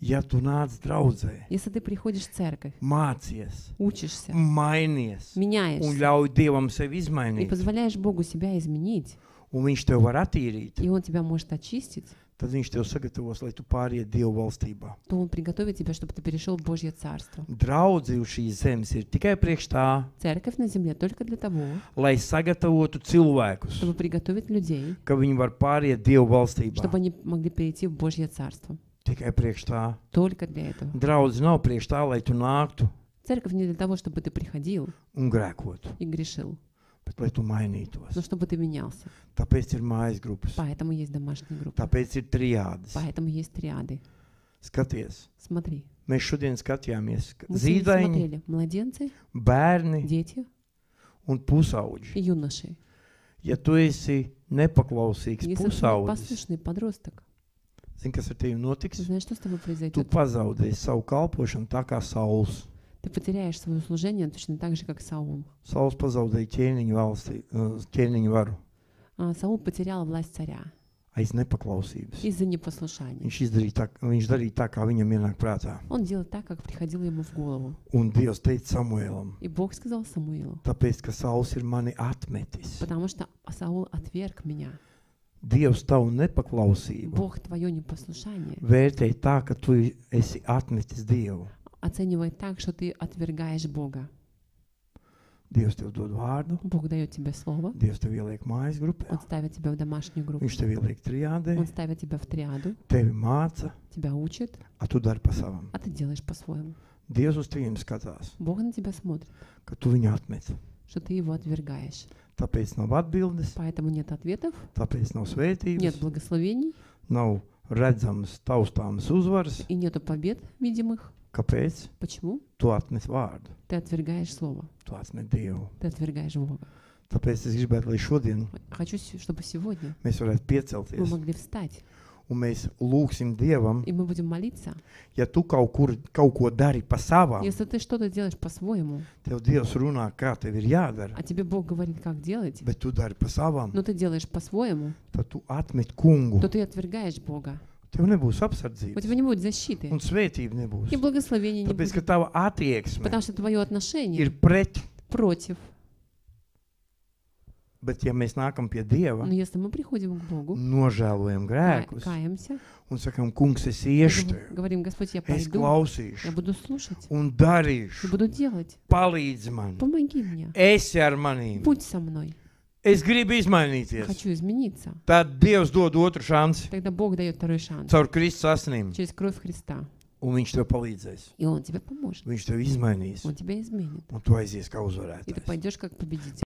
Ja tu nāc draudzē,
если ты приходишь в церковь,
mācies, учишься, mainies, меняешься, un ļauj Dievam sevi izmainīt, и позволяешь
Богу себя изменить, un viņš tev var attīrīt, и он тебя может очистить,
tad viņš tev sagatavos, lai tu pāriet Dievu valstībā.
То он приготовит тебя, чтобы ты перешел в Божье царство.
Draudzi uz šīs zemes ir tikai priekš tā,
Церковь на земле только для того,
lai sagatavotu cilvēkus, чтобы
приготовить людей,
ka viņi var pāriet Dievu valstībā. чтобы
они могли перейти в Божье царство.
Tikai priekš tā. Только для этого. Draudz nav priekš tā, lai tu nāktu
Церковь не для того, чтобы ты приходил un grēkotu, и грешил,
bet lai tu mainītos. но чтобы
ты менялся.
Tāpēc ir mājas grupas, Поэтому
есть домашние группы.
tāpēc ir trijādas. Поэтому
есть триады.
Skaties, Смотри. mēs šodien skatījāmies ka Мы сегодня zīdaiņi, смотрели
младенцы,
bērni дети un pusauģi. и юноши. Ja tu esi nepaklausīgs Если ты pusaudzis,
непослушный подросток,
Zini, kas ar tevi notiks? Знаешь, что с тобой Tu произойдет? pazaudēsi savu kalpošanu tā kā saules.
Ты потеряешь свое служение точно так же, как Саул.
Saules pazaudēja ķēniņu, valstī, uh, ķēniņu varu
А, Саул потерял власть царя
aiz nepaklausības. из-за непослушания. Viņš, izdarīja tā, viņš darīja tā, kā viņam ienāk prātā.
Он делал так, как приходило ему в голову. Un Dievs teica Samuēlam, И Бог сказал Самуилу,
tāpēc, ka saules ir mani atmetis.
потому что Саул отверг меня.
Dievs tavu nepaklausību Бог
твое непослушание vērtē
tā, ka tu esi atmetis Dievu.
оценивает так, что ты отвергаешь Бога. Dievs tev dod vārdu, Бог дает тебе слово, Dievs tev ieliek mājas grupā, Он ставит тебя в домашнюю группу, viņš tev ieliek triādē, Он ставит тебя в триаду, tevi māca, тебя учит, a tu dari pa savam. а ты делаешь по-своему. Dievs
uz tiem skatās,
Бог на тебя смотрит, ka tu viņu atmeti. что ты его отвергаешь. Tāpēc nav atbildes. Поэтому нет ответов. Tāpēc nav svētības. Нет благословений.
Nav redzamas, taustāmas uzvaras.
И нету побед видимых. Kāpēc? Почему? Tu atnes vārdu. Ты отвергаешь слово. Tu atnes Dievu. Ты отвергаешь Бога.
Tāpēc es gribētu, lai šodien
Хочу, чтобы сегодня mēs varētu piecelties. мы могли встать
un mēs lūgsim Dievam, и
мы будем молиться,
ja tu kaut, kur, kaut ko dari pa savam, если
ты что-то делаешь по-своему,
tev Dievs runā, kā tev ir jādara, а тебе Бог говорит, как делать, bet tu dari pa savam,
но ты делаешь по-своему,
tad tu atmet kungu, то ты
отвергаешь Бога.
Tev nebūs apsardzības. У тебя не
будет защиты. Un
svētība nebūs. И
благословения Tāpēc, не будет. Tāpēc,
ka tava attieksme Потому
что твое отношение ir pret против
Bet, ja mēs nākam pie Dieva, ну,
если мы приходим к Богу, nožēlojam
grēkus каемся, un sakām, Kungs, es iešu tevi,
говорим, Господь, я es пойду, klausīšu, я буду слушать, un
darīšu,
и буду делать.
palīdz man,
помоги мне,
esi ar manīm, будь со мной. Es gribu izmainīties. Хочу
измениться.
Tad Dievs dod otru šansi.
Тогда Бог дает второй шанс. Caur Kristus asinīm. Через кровь Христа.
Un viņš tev palīdzēs. И он тебе поможет. Viņš tev izmainīs. Он тебя изменит. Un tu aizies kā uzvarētājs. И ты
пойдешь как победитель.